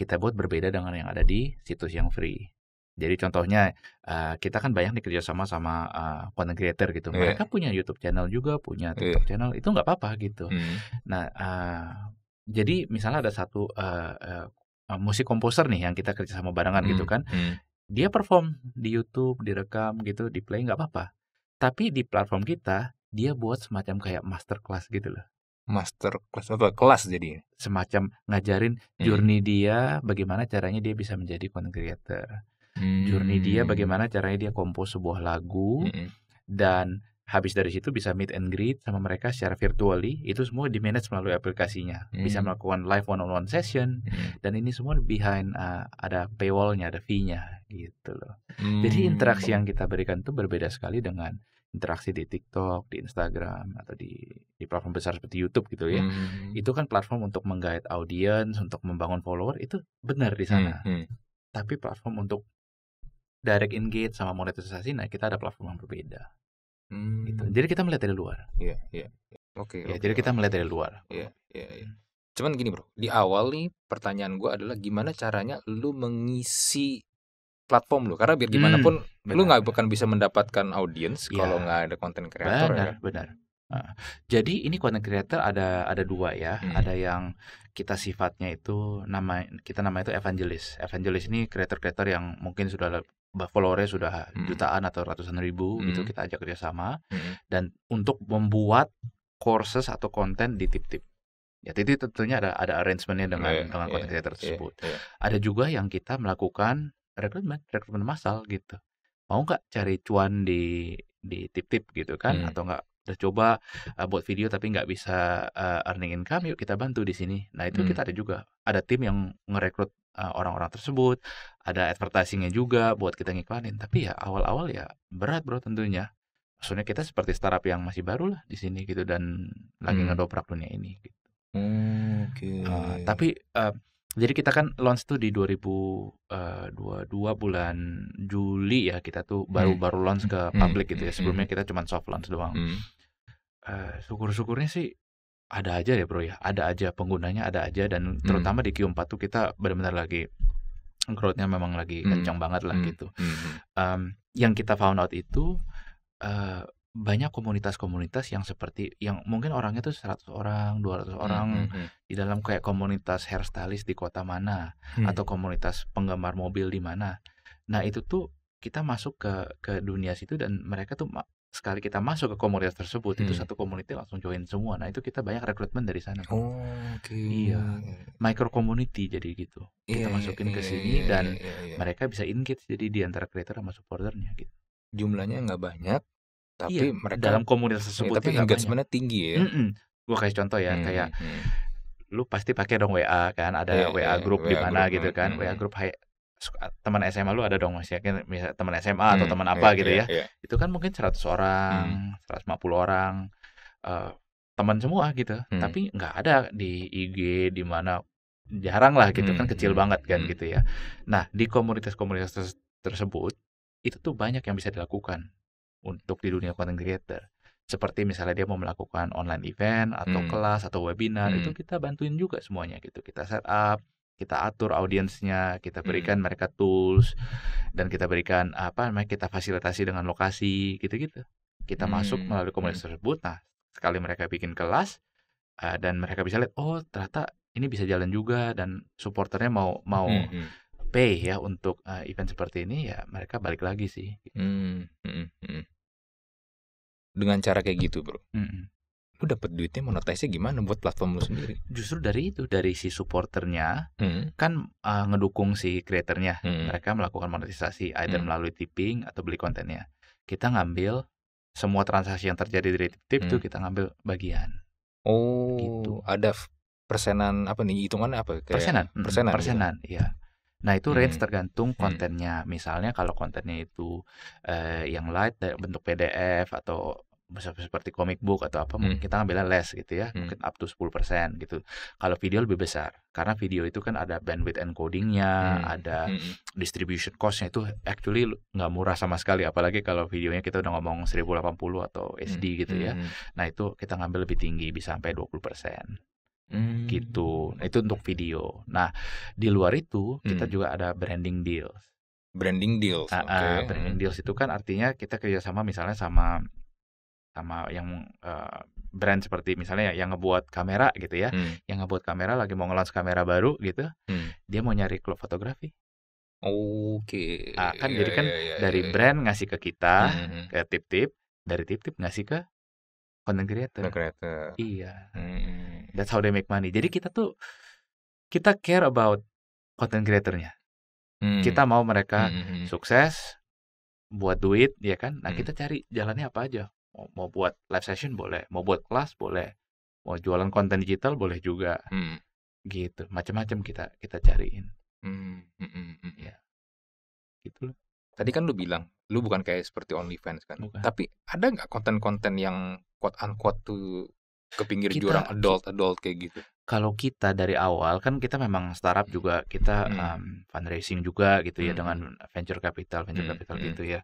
kita buat berbeda dengan yang ada di situs yang free. Jadi contohnya uh, kita kan banyak nih kerjasama sama uh, content creator gitu. Yeah. Mereka punya YouTube channel juga, punya iya. TikTok yeah. channel, itu nggak apa-apa gitu. Mm. Nah, uh, jadi misalnya ada satu uh, uh, musik komposer nih yang kita kerjasama barengan mm. gitu hmm, kan, mm. dia perform di YouTube, direkam gitu, di play nggak apa-apa. Tapi di platform kita dia buat semacam kayak master class gitu loh master kelas atau kelas jadi semacam ngajarin hmm. journey hmm. dia bagaimana caranya dia bisa menjadi content creator hmm. journey dia hmm. bagaimana caranya dia kompos sebuah lagu hmm. dan habis dari situ bisa meet and greet sama mereka secara virtually itu semua di manage melalui aplikasinya hmm. bisa melakukan live one on one session hmm. dan ini semua behind uh, ada paywallnya ada fee-nya gitu loh hmm. jadi interaksi yang kita berikan itu berbeda sekali dengan interaksi di TikTok, di Instagram atau di di platform besar seperti YouTube gitu ya. Hmm. Itu kan platform untuk menggait audiens, untuk membangun follower itu benar di sana. Hmm. hmm. Tapi platform untuk direct engage sama monetisasi, nah kita ada platform yang berbeda. Gitu. Hmm. Gitu. Jadi kita melihat dari luar. Iya, iya. Oke. Ya, okay, jadi okay. kita melihat dari luar. Iya, iya, iya. Hmm. Cuman gini bro, di awal nih pertanyaan gue adalah gimana hmm. caranya lu mengisi platform lu karena biar gimana pun hmm, lu nggak bukan bisa mendapatkan audience yeah. kalau nggak ada konten kreator benar ya. benar kan? jadi ini konten kreator ada ada dua ya hmm. ada yang kita sifatnya itu nama kita nama itu evangelis evangelis ini kreator kreator yang mungkin sudah followernya sudah hmm. jutaan atau ratusan ribu hmm. gitu kita ajak kerjasama hmm. dan untuk membuat courses atau konten di tip-tip ya jadi tentunya ada ada arrangementnya dengan yeah, dengan iya, konten yeah, tersebut yeah, yeah. ada juga yang kita melakukan rekrutmen rekrutmen massal gitu mau nggak cari cuan di di tip-tip gitu kan hmm. atau nggak udah coba uh, buat video tapi nggak bisa uh, earning income yuk kita bantu di sini nah itu hmm. kita ada juga ada tim yang ngerekrut Eh, orang-orang uh, tersebut ada advertisingnya juga buat kita ngiklanin tapi ya awal-awal ya berat bro tentunya maksudnya kita seperti startup yang masih baru lah di sini gitu dan hmm. lagi ngedobrak dunia ini gitu hmm, okay. uh, eh, tapi uh, jadi kita kan launch tuh di 2022 bulan Juli ya kita tuh hmm. baru-baru launch ke hmm. publik gitu hmm. ya sebelumnya kita cuma soft launch doang. Hmm. Uh, syukur-syukurnya sih ada aja ya bro ya, ada aja penggunanya ada aja dan hmm. terutama di Q4 tuh kita benar-benar lagi growthnya memang lagi hmm. kencang banget lah hmm. gitu. Hmm. Um, yang kita found out itu uh, banyak komunitas-komunitas yang seperti yang mungkin orangnya tuh 100 orang, 200 hmm, orang hmm. di dalam kayak komunitas hairstylist di kota mana hmm. atau komunitas penggemar mobil di mana. Nah, itu tuh kita masuk ke ke dunia situ dan mereka tuh sekali kita masuk ke komunitas tersebut hmm. itu satu community langsung join semua nah itu kita banyak rekrutmen dari sana oh, okay. iya micro community jadi gitu yeah, kita iya, iya, masukin yeah, ke iya, sini yeah, dan yeah, yeah. mereka bisa engage jadi di antara creator sama supporternya gitu jumlahnya nggak banyak tapi iya, mereka dalam komunitas ya, tersebut ya, tapi engagementnya tinggi ya mm -mm. gua kasih contoh ya hmm, kayak hmm. lu pasti pakai dong WA kan ada yeah, WA yeah, group di mana gitu hmm, kan hmm. WA group high teman SMA lu ada dong masih yakin misalnya teman SMA atau hmm, teman iya, apa gitu iya, gitu ya ya. iya. Itu kan mungkin 100 orang, hmm. 150 orang uh, teman semua gitu. Hmm. Tapi nggak ada di IG di mana jarang lah gitu hmm. kan kecil hmm. banget kan hmm. gitu ya. Nah, di komunitas-komunitas tersebut itu tuh banyak yang bisa dilakukan untuk di dunia content creator. Seperti misalnya dia mau melakukan online event atau hmm. kelas atau webinar, hmm. itu kita bantuin juga semuanya gitu. Kita set up kita atur audiensnya, kita hmm. berikan hmm. mereka tools dan kita berikan apa namanya kita fasilitasi dengan lokasi gitu-gitu. Kita hmm. masuk melalui komunitas hmm. tersebut. Nah, sekali mereka bikin kelas uh, dan mereka bisa lihat oh ternyata ini bisa jalan juga dan supporternya mau mau hmm, hmm. pay ya untuk uh, event seperti ini ya mereka balik lagi sih. Gitu. hmm, hmm. hmm. Dengan cara kayak gitu bro. Hmm lu dapat duitnya monetize gimana buat platform lu sendiri justru dari itu dari si supporternya hmm. kan uh, ngedukung si kreatornya hmm. mereka melakukan monetisasi either hmm. melalui tipping atau beli kontennya kita ngambil semua transaksi yang terjadi dari tip hmm. tuh kita ngambil bagian oh gitu. ada persenan apa nih hitungannya apa kayak persenan mm, persenan iya. persenan gitu. ya Nah itu range hmm. tergantung hmm. kontennya. Hmm. Misalnya kalau kontennya itu eh, yang light eh, bentuk PDF atau seperti comic book atau apa hmm. kita ngambilnya less gitu ya hmm. mungkin up to 10% gitu kalau video lebih besar karena video itu kan ada bandwidth encodingnya hmm. ada hmm. distribution costnya itu actually nggak murah sama sekali apalagi kalau videonya kita udah ngomong 1080 atau SD hmm. gitu ya hmm. nah itu kita ngambil lebih tinggi bisa sampai 20% gitu. Hmm. gitu nah, itu untuk video. Nah di luar itu hmm. kita juga ada branding deals branding deals. Uh, okay. Branding hmm. deals itu kan artinya kita kerjasama misalnya sama sama yang uh, brand seperti misalnya yang ngebuat kamera gitu ya, hmm. yang ngebuat kamera lagi mau ngelans kamera baru gitu, hmm. dia mau nyari klub fotografi. Oke. Okay. Nah, kan yeah, jadi kan yeah, yeah, dari yeah. Ya. brand ngasih ke kita mm-hmm. ke tip-tip, dari tip-tip ngasih ke content creator. Content creator. Iya. Mm-hmm. That's how they make money. Jadi kita tuh kita care about content creatornya. Mm-hmm. Kita mau mereka hmm sukses buat duit ya kan. Nah, hmm kita cari jalannya apa aja mau, mau buat live session boleh mau buat kelas boleh mau jualan konten digital boleh juga hmm. gitu macam-macam kita kita cariin hmm. Hmm, hmm, hmm. ya gitu loh tadi kan lu bilang lu bukan kayak seperti OnlyFans kan bukan. tapi ada nggak konten-konten yang quote unquote tuh ke pinggir kita, jurang adult adult kayak gitu kalau kita dari awal kan kita memang startup hmm. juga kita hmm. um, fundraising juga gitu ya hmm. dengan venture capital venture hmm. capital hmm. gitu ya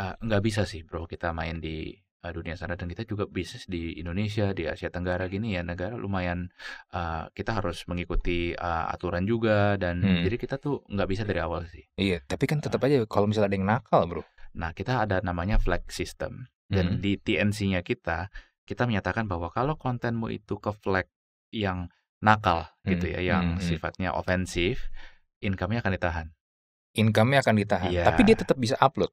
ah, nggak uh, bisa sih bro kita main di Eh, dunia sana dan kita juga bisnis di Indonesia di Asia Tenggara gini ya negara lumayan uh, kita harus mengikuti uh, aturan juga dan hmm. jadi kita tuh nggak bisa dari awal sih iya tapi kan tetap aja kalau misalnya ada yang nakal bro nah kita ada namanya flag system dan hmm. di TNC-nya kita kita menyatakan bahwa kalau kontenmu itu ke flag yang nakal gitu hmm. gitu ya hmm, yang hmm. sifatnya ofensif income-nya akan ditahan income-nya akan ditahan, yeah. tapi dia tetap bisa upload.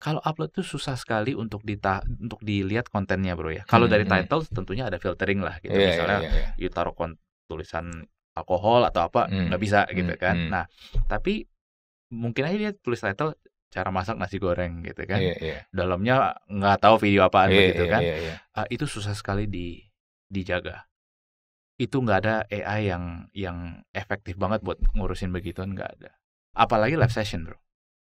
Kalau upload tuh susah sekali untuk dita untuk dilihat kontennya bro ya. Kalau hmm, dari hmm. title hmm. tentunya ada filtering lah gitu. Yeah, iya, Misalnya yeah, yeah, you taruh tulisan alkohol atau apa hmm, nggak hmm. bisa gitu kan. Hmm. Nah tapi mungkin aja dia tulis title cara masak nasi goreng gitu kan. Yeah, yeah. Dalamnya nggak tahu video apaan yeah, iya, gitu yeah, kan. Yeah, yeah. Uh, itu susah sekali di dijaga. Itu nggak ada AI yang yang efektif banget buat ngurusin begituan nggak ada. Apalagi live session bro.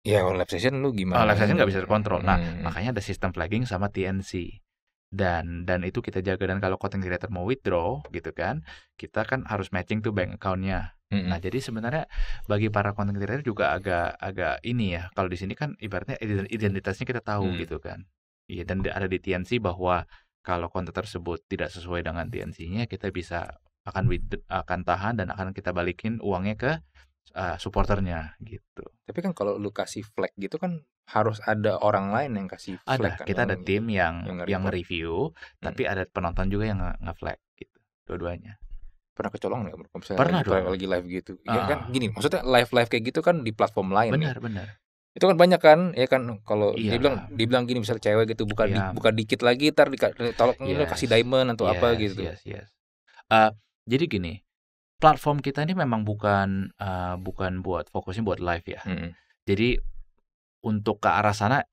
Ya kalau live session lu gimana? Oh, live session nggak bisa terkontrol. Nah hmm. makanya ada sistem flagging sama TNC dan dan itu kita jaga dan kalau content creator mau withdraw gitu kan kita kan harus matching tuh bank accountnya mm -hmm. nah jadi sebenarnya bagi para content creator juga agak agak ini ya kalau di sini kan ibaratnya identitasnya kita tahu mm. gitu kan iya dan ada di TNC bahwa kalau konten tersebut tidak sesuai dengan TNC-nya kita bisa akan akan tahan dan akan kita balikin uangnya ke uh, supporternya gitu. Tapi kan kalau lu kasih flag gitu kan harus ada orang lain yang kasih flag. Ada, kan? kita ada tim yang yang, review hmm. tapi ada penonton juga yang nge-flag gitu. Dua-duanya. Pernah kecolong nggak? Pernah lagi, dong. lagi live gitu. Uh. kan ah. gini, maksudnya live-live kayak gitu kan di platform lain. Benar, ya. benar itu kan banyak kan ya kan kalau iya. dibilang dibilang gini misalnya cewek gitu buka yeah. di, buka dikit lagi tar di, tolong yes. Iya. kasih diamond atau yes, apa gitu yes, yes. Uh, jadi gini platform kita ini memang bukan uh, bukan buat fokusnya buat live ya. Hmm. Jadi untuk ke arah sana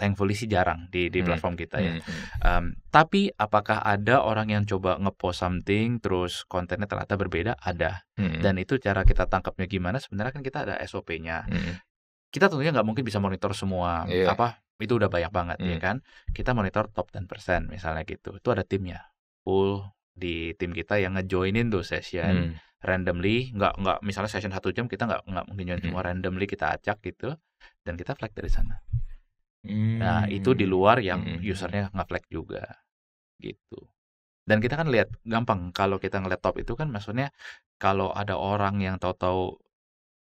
thankfully sih jarang di di hmm. platform kita ya. Hmm. Um, tapi apakah ada orang yang coba ngepost something terus kontennya ternyata berbeda? Ada. Hmm. Dan itu cara kita tangkapnya gimana? Sebenarnya kan kita ada SOP-nya. Hmm. Kita tentunya nggak mungkin bisa monitor semua yeah. apa itu udah banyak banget ya hmm. ya kan. Kita monitor top 10% misalnya gitu. Itu ada timnya. Full di tim kita yang ngejoinin tuh session hmm. randomly nggak nggak misalnya session satu jam kita nggak nggak mungkin join hmm. randomly kita acak gitu dan kita flag dari sana hmm. nah itu di hmm. luar yang hmm. usernya nggak flag juga gitu dan kita kan lihat gampang kalau kita ngeliat top itu kan maksudnya kalau ada orang yang tahu-tahu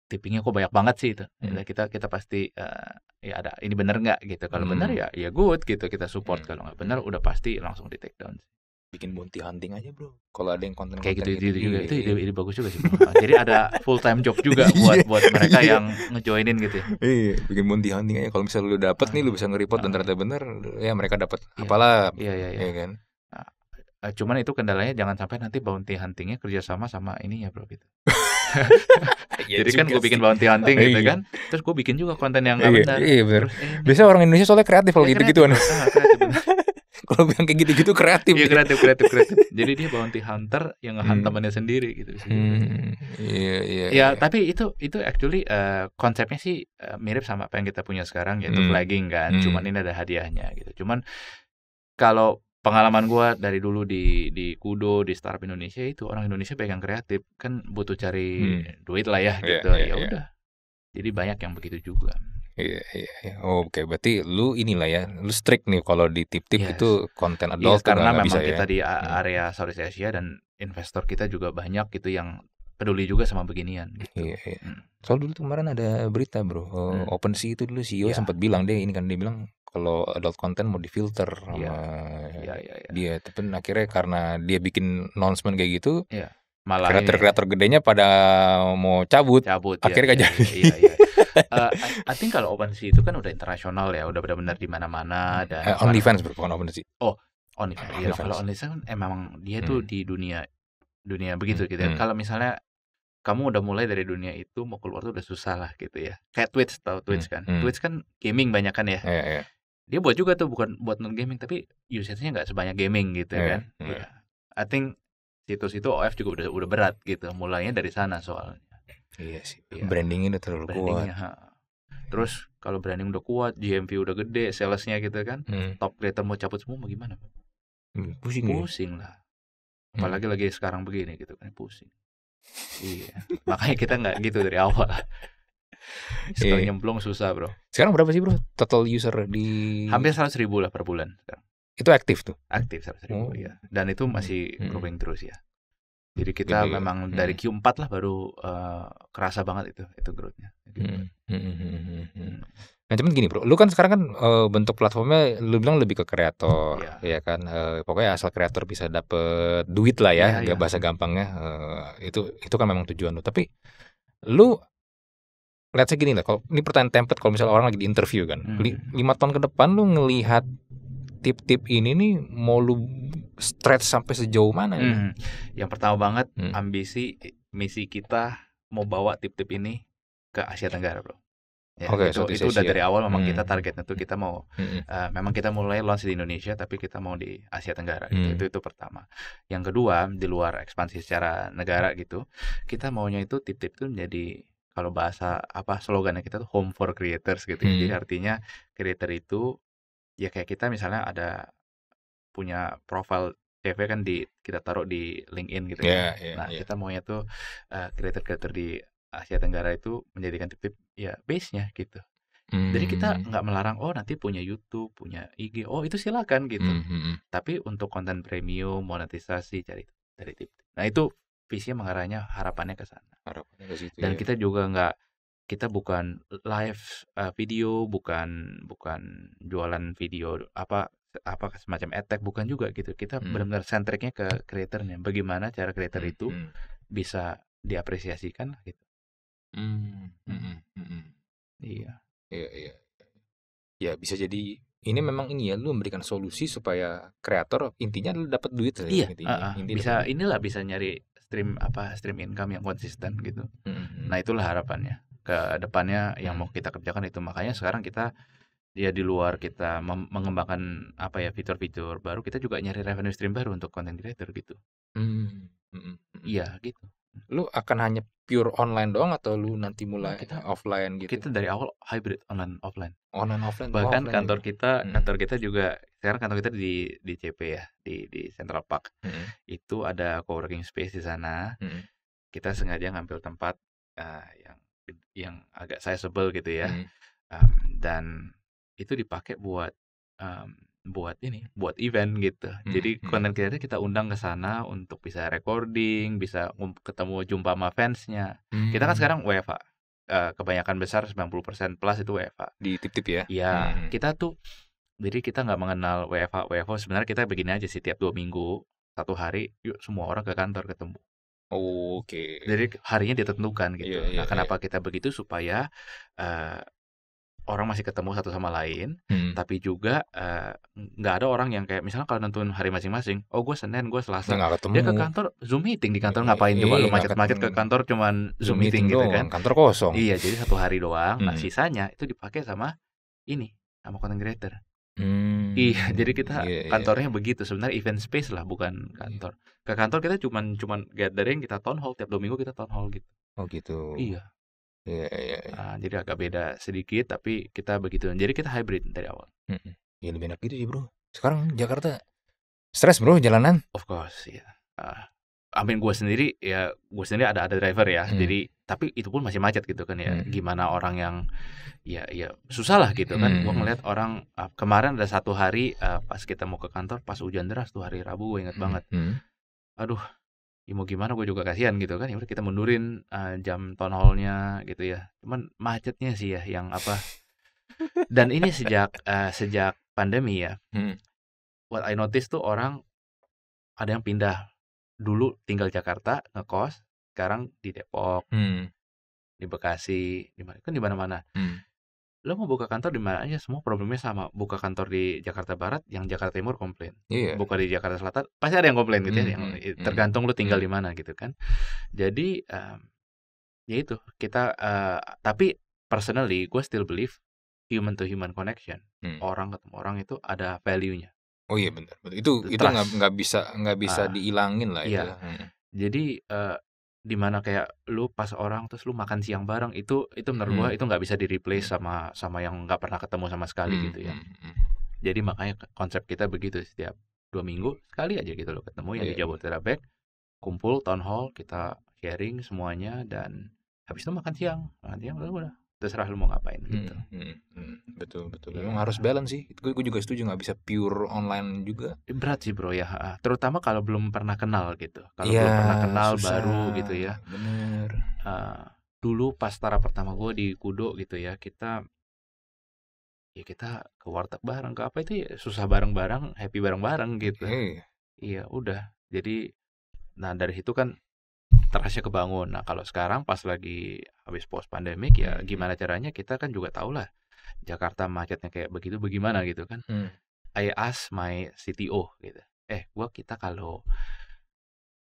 tippingnya kok banyak banget sih itu ya hmm. kita kita pasti uh, ya ada ini bener nggak gitu kalau hmm. bener ya ya good gitu kita support hmm. kalau nggak bener udah pasti langsung di take down bikin bounty hunting aja bro kalau ada yang konten kayak gitu, gitu, gitu juga itu iya, ide, iya. ide bagus juga sih jadi ada full time job juga iya. buat buat mereka yang ngejoinin gitu ya iya bikin bounty hunting aja kalau misalnya lu dapet nih lu bisa nge-report dan ah. ternyata bener ya mereka dapat apalah iya iya iya kan ah, eh, cuman itu kendalanya jangan sampai nanti bounty huntingnya kerjasama sama ini ya bro gitu ya jadi kan gue bikin bounty hunting gitu kan terus gue bikin juga konten yang nggak benar iya, iya, benar. biasa orang Indonesia soalnya kreatif kalau gitu gituan kalau yang kayak gitu-gitu kreatif. Iya kreatif kreatif kreatif. Jadi dia bounty hunter yang ngehunt hmm. sendiri gitu. Hmm. Iya iya. Ya iya. tapi itu itu actually uh, konsepnya sih uh, mirip sama apa yang kita punya sekarang yaitu hmm. flagging kan. Hmm. Cuman ini ada hadiahnya gitu. Cuman kalau pengalaman gua dari dulu di di kudo di startup Indonesia itu orang Indonesia pegang kreatif kan butuh cari hmm. duit lah ya iya, gitu yeah, yeah, ya iya. udah yeah. jadi banyak yang begitu juga Iya, iya, iya. Oh, Oke, okay. berarti lu inilah ya, lu strict nih kalau di tip-tip yes. itu konten iya, adult yes, karena memang bisa, kita ya? di hmm. area Southeast Asia dan investor kita juga banyak gitu yang peduli juga sama beginian. Gitu. Iya, iya. Hmm. Soal dulu kemarin ada berita bro, oh, hmm. OpenSea itu dulu CEO yeah. sempat bilang deh, ini kan dia bilang kalau adult content mau difilter sama yeah. Yeah, yeah, yeah. dia, tapi akhirnya karena dia bikin announcement kayak gitu. Yeah malah kreator-kreator gedenya pada mau cabut, cabut iya, akhirnya ya, gak iya. jadi. Iya, iya. uh, I, I think kalau OpenSea itu kan udah internasional ya, udah benar-benar di mana-mana hmm. dan uh, eh, OnlyFans bukan OpenSea. Oh, OnlyFans. On ya, kalau OnlyFans kan eh, emang dia hmm. tuh di dunia dunia begitu hmm. gitu. Ya. Hmm. Kalau misalnya kamu udah mulai dari dunia itu mau keluar tuh udah susah lah gitu ya. Kayak Twitch tau hmm, Twitch hmm. kan. Hmm. Twitch kan gaming banyak kan ya. Yeah, yeah. Dia buat juga tuh bukan buat non gaming tapi usernya nya nggak sebanyak gaming gitu yeah, iya, kan. Yeah. Iya. Yeah. I think situs itu OF juga udah udah berat gitu. Mulainya dari sana soalnya. Iya sih. Iya. Brandingnya udah terlalu kuat. Ha. Terus kalau branding udah kuat, GMV udah gede, salesnya gitu kan, hmm. top creator mau cabut semua mau gimana? pusing. Hmm, pusing ya? lah. Hmm. Apalagi hmm. lagi sekarang begini gitu kan, pusing. iya. Makanya kita nggak gitu dari awal. Sekarang yeah. nyemplung susah bro. Sekarang berapa sih bro total user di? Hampir seratus ribu lah per bulan sekarang. Itu aktif tuh? Aktif seratus ribu oh. ya. Dan itu masih hmm. growing terus ya. Jadi kita memang hmm. dari Q4 lah baru uh, kerasa banget itu itu growth-nya. Hmm. Hmm, hmm. Nah cuman gini bro, lu kan sekarang kan uh, bentuk platformnya lu bilang lebih ke kreator, yeah. ya kan. Uh, pokoknya asal kreator bisa dapet duit lah ya, yeah, yeah. bahasa gampangnya. Uh, itu itu kan memang tujuan lu. Tapi lu lihat segini lah. Kalau ini pertanyaan template kalau misalnya orang lagi di interview kan, hmm. lima tahun ke depan lu ngelihat tip-tip ini nih mau lu stretch sampai sejauh mana? Hmm. Ya? Yang pertama banget hmm. ambisi misi kita mau bawa tip-tip ini ke Asia Tenggara, bro. Ya, okay, itu, itu udah dari awal memang hmm. kita targetnya tuh kita mau hmm. uh, memang kita mulai launch di Indonesia tapi kita mau di Asia Tenggara gitu. Hmm. itu itu pertama. Yang kedua di luar ekspansi secara negara gitu kita maunya itu tip-tip tuh menjadi kalau bahasa apa slogannya kita tuh home for creators gitu. Hmm. Jadi artinya creator itu ya kayak kita misalnya ada punya profile CV kan di kita taruh di LinkedIn gitu yeah, ya. Kan. Yeah, nah, yeah. kita maunya tuh eh, creator-creator uh, di Asia Tenggara itu menjadikan titip ya base-nya gitu. Mm. Jadi kita hmm. nggak melarang oh nanti punya YouTube, punya IG, oh itu silakan gitu. Mm -hmm. Tapi untuk konten premium, monetisasi cari dari tip. Nah, itu visi mengarahnya harapannya ke sana. Harapannya ke situ. Dan ya. kita juga nggak kita bukan live uh, video, bukan bukan jualan video apa apa semacam attack bukan juga gitu. Kita hmm. benar-benar sentriknya ke kreatornya. Bagaimana cara kreator hmm. itu hmm. bisa diapresiasikan gitu. Hmm hmm, hmm. hmm. Hmm. Iya. Iya, iya. Ya bisa jadi ini memang ini ya lu memberikan solusi supaya kreator intinya lu dapat duit iya, intinya. Uh, uh, Inti bisa dapet. inilah bisa nyari stream apa stream income yang konsisten gitu. -hmm. Nah itulah harapannya ke depannya yang hmm. mau kita kerjakan itu makanya sekarang kita ya di luar kita mengembangkan apa ya fitur-fitur baru kita juga nyari revenue stream baru untuk content creator gitu hmm, hmm, iya mm. gitu lu akan hanya pure online doang atau lu nanti mulai kita offline gitu kita dari awal hybrid online offline online offline oh, bahkan offline kantor juga. kita hmm. kantor kita juga sekarang kantor kita di di CP ya di di Central Park hmm. itu ada co-working space di sana hmm. kita sengaja ngambil tempat uh, yang yang agak sizable gitu ya. Hmm. Um, dan itu dipakai buat um, buat ini, buat event gitu. Hmm. Jadi hmm. konten hmm. creator kita undang ke sana untuk bisa recording, bisa ketemu jumpa sama fansnya. Hmm. Kita kan hmm. sekarang WFA. Uh, eh, kebanyakan besar 90% plus itu WFA. Di tip-tip ya. ya hmm. kita tuh jadi kita nggak mengenal WFA WFO sebenarnya kita begini aja sih tiap dua minggu satu hari yuk semua orang ke kantor ketemu Oh, Oke. Okay. Jadi harinya ditentukan gitu. Yeah, yeah, nah, kenapa yeah. kita begitu supaya uh, orang masih ketemu satu sama lain, hmm. tapi juga eh, nggak uh, ada orang yang kayak misalnya kalau nentuin hari masing-masing, oh gue senin, gue selasa, nah, ketemu. dia ke kantor zoom meeting di kantor iya, ngapain coba iya, lu macet-macet ke kantor cuman zoom, zoom meeting, meeting gitu doang. kan? Kantor kosong. Iya, jadi satu hari doang. Nah, hmm. Nah sisanya itu dipakai sama ini sama content creator. Hmm. Iya, jadi kita yeah, iya. kantornya begitu. Sebenarnya event space lah, bukan iya. kantor. Yeah. Ke kantor kita cuman cuman gathering, kita town hall tiap dua minggu kita town hall gitu. Oh gitu. Iya. Iya, iya. Nah, jadi agak beda sedikit, tapi kita begitu. Jadi kita hybrid dari awal. Iya hmm. Ya lebih enak gitu sih bro. Sekarang Jakarta stres bro jalanan. Of course, ya. Yeah. Uh, amin gue sendiri ya, gue sendiri ada ada driver ya. Hmm. Jadi tapi itu pun masih macet gitu kan ya hmm. gimana orang yang ya ya susah lah gitu kan hmm. gue ngeliat orang uh, kemarin ada satu hari uh, pas kita mau ke kantor pas hujan deras tuh hari Rabu gue inget hmm. banget hmm. aduh ya mau gimana gue juga kasihan gitu kan ya kita mundurin uh, jam town hallnya gitu ya cuman macetnya sih ya yang apa dan ini sejak uh, sejak pandemi ya hmm. what I notice tuh orang ada yang pindah dulu tinggal Jakarta ngekos sekarang di Depok hmm. di Bekasi di mana kan di mana-mana hmm. lo mau buka kantor di mana aja semua problemnya sama buka kantor di Jakarta Barat yang Jakarta Timur komplain yeah. buka di Jakarta Selatan pasti ada yang komplain gitu ya, hmm. ya yang hmm, hmm. tergantung lo tinggal hmm. di mana gitu kan jadi um, ya itu kita uh, tapi personally gue still believe human to human connection hmm. orang ketemu orang itu ada value-nya oh iya benar itu Trust. itu nggak nggak bisa nggak bisa uh, diilangin lah iya. itu ya. hmm. jadi uh, dimana kayak lu pas orang terus lu makan siang bareng itu itu menurut hmm. gua itu nggak bisa di replace hmm. sama sama yang nggak pernah ketemu sama sekali hmm. gitu ya hmm, hmm. jadi makanya konsep kita begitu setiap dua minggu sekali aja gitu loh ketemu yeah. yang di iya, iya. Jabodetabek kumpul town hall kita sharing semuanya dan habis itu makan siang makan siang udah udah terserah lu mau ngapain hmm, gitu. Hmm, hmm, hmm. Betul betul. Ya. Memang harus balance sih. Gue juga setuju nggak bisa pure online juga. Berat sih bro ya. Terutama kalau belum pernah kenal gitu. Kalau yeah, belum pernah kenal susah. baru gitu ya. Bener. Uh, dulu pas tara pertama gue di Kudo gitu ya kita ya kita ke warteg bareng ke apa itu ya susah bareng-bareng happy bareng-bareng gitu. Hey. Iya. iya udah. Jadi nah dari situ kan trustnya kebangun. Nah kalau sekarang pas lagi habis post pandemik ya hmm, hmm. gimana caranya kita kan juga tahu lah Jakarta macetnya kayak begitu bagaimana gitu kan. Hmm. I ask my CTO gitu. Eh gua kita kalau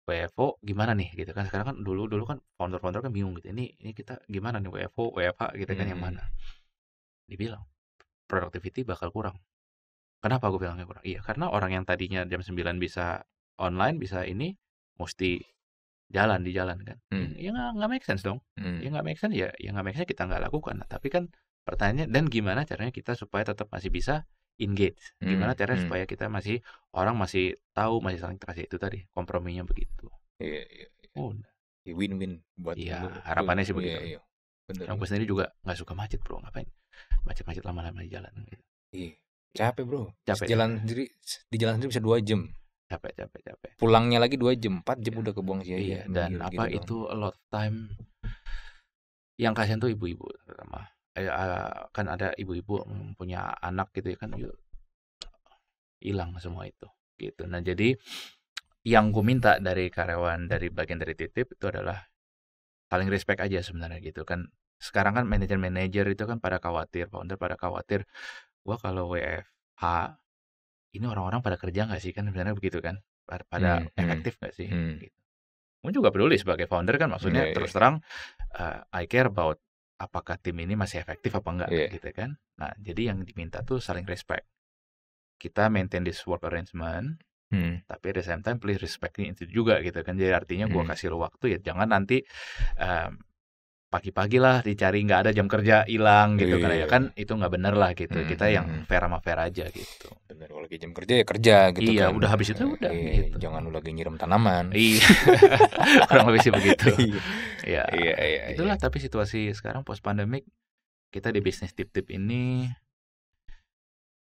WFO gimana nih gitu kan sekarang kan dulu dulu kan founder-founder kan bingung gitu ini ini kita gimana nih WFO WFH gitu kan hmm. kan yang mana hmm. dibilang productivity bakal kurang kenapa gue bilangnya kurang iya karena orang yang tadinya jam 9 bisa online bisa ini mesti jalan di jalan kan hmm. ya nggak make sense dong hmm. ya nggak make sense ya ya nggak make sense kita nggak lakukan nah, tapi kan pertanyaannya dan gimana caranya kita supaya tetap masih bisa engage hmm, gimana caranya hmm. supaya kita masih orang masih tahu masih saling terasa itu tadi komprominya begitu iya, iya, iya. oh ya, win-win buat iya harapannya sih iya, begitu iya, iya. Bener, aku sendiri juga nggak suka macet bro ngapain macet-macet lama-lama di jalan gitu. iya capek bro capek ya? jalan sendiri di jalan sendiri bisa dua jam capek capek capek pulangnya lagi dua jam empat jam yeah. udah kebuang sia iya, iya, dan gitu apa gitu itu a lot time yang kasihan tuh ibu-ibu terutama eh, ya, kan ada ibu-ibu punya anak gitu ya kan hilang semua itu gitu nah jadi yang gue minta dari karyawan dari bagian dari titip itu adalah paling respect aja sebenarnya gitu kan sekarang kan manajer-manajer itu kan pada khawatir founder pada khawatir gue kalau WFH ini orang-orang pada kerja nggak sih kan sebenarnya begitu kan pada hmm, hmm, efektif nggak hmm, sih hmm. gitu Mungkin juga peduli sebagai founder kan maksudnya yeah, terus iya. terang uh, I care about apakah tim ini masih efektif apa enggak yeah. gitu kan nah jadi yang diminta tuh saling respect kita maintain this work arrangement hmm. tapi at the same time please respect itu juga gitu kan jadi artinya hmm. gue kasih lu waktu ya jangan nanti um, pagi-pagi lah dicari nggak ada jam kerja hilang gitu kan ya iya. kan itu nggak bener lah gitu hmm, kita yang hmm, hmm. fair sama fair aja gitu bener kalau lagi jam kerja ya kerja gitu iya kan. udah habis itu udah iya, gitu. jangan lu lagi nyiram tanaman iya kurang lebih sih begitu iya iya iya, iya itulah iya. tapi situasi sekarang post pandemic kita di bisnis tip-tip ini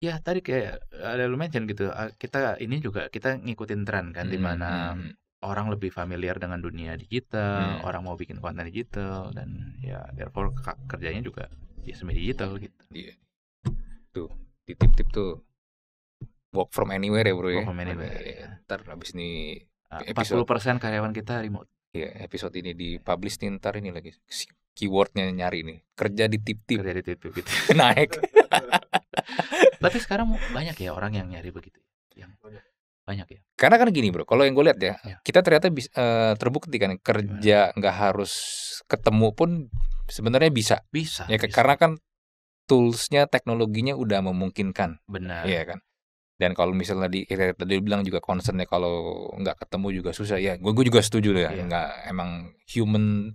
ya tadi kayak ada lu mention gitu kita ini juga kita ngikutin tren kan hmm, dimana hmm, hmm orang lebih familiar dengan dunia digital, hmm. orang mau bikin konten digital dan ya therefore kerjanya juga ya semi digital gitu. Iya. Tuh, di tip-tip tuh work from anywhere ya, Bro work ya. from anywhere. Ya, Ntar abis ini ah, episode, 40% karyawan kita remote. Iya, episode ini dipublish nih ntar ini lagi keywordnya nyari nih kerja di tip-tip kerja di tip-tip gitu. naik tapi sekarang banyak ya orang yang nyari begitu ya, yang banyak ya. Karena kan gini bro, kalau yang gue lihat ya, ya. kita ternyata bisa uh, eh, terbukti kan kerja nggak harus ketemu pun sebenarnya bisa. Bisa. Ya bisa. karena kan toolsnya, teknologinya udah memungkinkan. Benar. Iya kan. Dan kalau misalnya di kita tadi bilang juga concernnya kalau nggak ketemu juga susah ya. Gue gue juga setuju ya. ya. Nggak emang human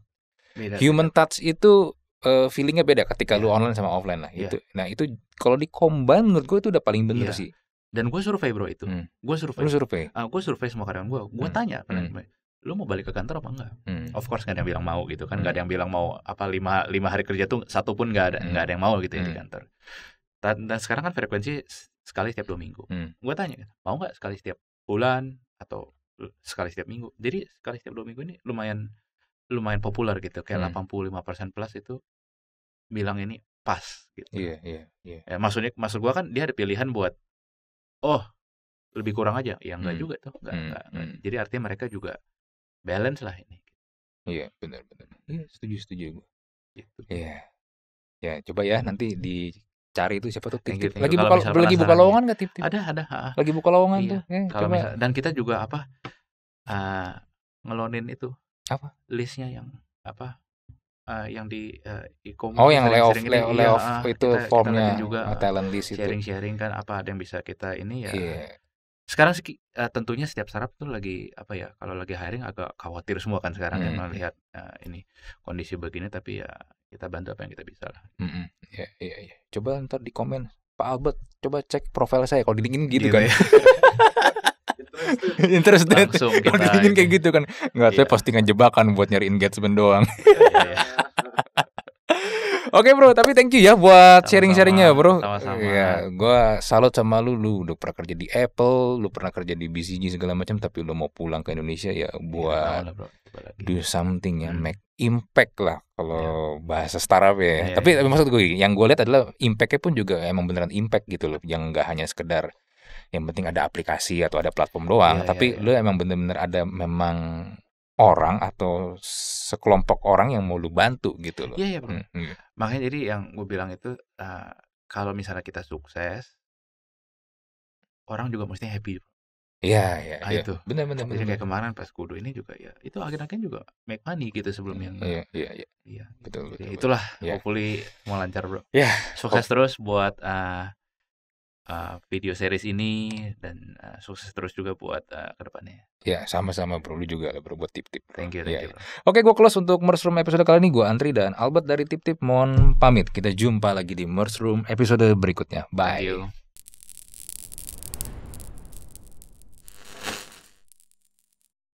beda, human beda. touch itu uh, feelingnya beda ketika ya. lu iya. online sama offline lah ya. itu nah itu kalau di combine menurut gue itu udah paling bener ya. sih dan gue survei bro itu hmm. gue survei gue survei uh, ah, gue survei semua karyawan gue gue hmm. tanya hmm. lu mau balik ke kantor apa enggak hmm. of course gak ada yang bilang mau gitu kan hmm. gak ada yang bilang mau apa lima lima hari kerja tuh satu pun gak ada hmm. gak ada yang mau gitu hmm. ya di hmm. kantor dan, dan sekarang kan frekuensi sekali setiap dua minggu hmm. gue tanya mau nggak sekali setiap bulan atau sekali setiap minggu jadi sekali setiap dua minggu ini lumayan lumayan populer gitu kayak hmm. delapan puluh lima persen plus itu bilang ini pas gitu. Iya, iya, iya. Ya, maksudnya maksud gue kan dia ada pilihan buat oh lebih kurang aja ya enggak hmm. juga tuh enggak, hmm. enggak, enggak. Hmm. jadi artinya mereka juga balance lah ini iya benar benar iya setuju setuju gitu iya ya coba ya nanti dicari itu siapa tuh tip -tip. lagi buka lagi buka lowongan ya. nggak tip, tip ada ada ha. lagi buka lowongan iya. tuh ya, kalau misal dan kita juga apa uh, ngelonin itu apa listnya yang apa uh, yang di uh, eh, e-commerce oh yang layoff lay gitu. layoff, layoff ya, ah, itu kita, formnya kita juga uh, talent list sharing itu. sharing kan apa ada yang bisa kita ini ya yeah. sekarang uh, tentunya setiap startup tuh lagi apa ya kalau lagi hiring agak khawatir semua kan sekarang mm. -hmm. ya, melihat uh, ini kondisi begini tapi ya kita bantu apa yang kita bisa lah mm -hmm. hmm. yeah, yeah, yeah. coba ntar di komen Pak Albert coba cek profil saya kalau dingin gitu, gitu kan ya. interested langsung kita kalau dingin kayak gitu kan nggak yeah. postingan jebakan buat nyari engagement doang yeah, iya, iya. yeah. Oke okay, bro, tapi thank you ya buat sharing-sharingnya bro. Sama-sama. Ya, gua salut sama lu, lu udah pernah kerja di Apple, lu pernah kerja di BCG segala macam, tapi lu mau pulang ke Indonesia ya iya, buat yeah, do something yang hmm. make impact lah kalau ya. bahasa startup ya. ya tapi, ya. maksud gue, yang gue lihat adalah impactnya pun juga emang beneran impact gitu loh, yang nggak hanya sekedar yang penting ada aplikasi atau ada platform doang. Yeah, iya, Tapi yeah, yeah. lu emang bener-bener ada memang orang atau sekelompok orang yang mau lu bantu gitu loh. Iya, iya, Hmm, iya. Makanya jadi yang gue bilang itu uh, kalau misalnya kita sukses orang juga mesti happy. Iya, iya, nah, iya. itu. Benar, benar, jadi Kayak kemarin pas kudu ini juga ya. Itu akhirnya kan juga make money gitu sebelum yang. Iya, iya, iya. iya gitu. Betul, betul. itulah, yeah. hopefully mau lancar, Bro. Iya. Yeah. Sukses terus buat uh, Eh, video series ini dan uh, sukses terus juga buat uh, eh, kedepannya. Ya sama-sama bro, lu juga lah bro buat tip-tip. Thank you, ya, thank yeah, you. Oke, gue close untuk Mushroom episode kali ini. Gue antri dan Albert dari Tip Tip mohon pamit. Kita jumpa lagi di Mushroom episode berikutnya. Bye. Thank you.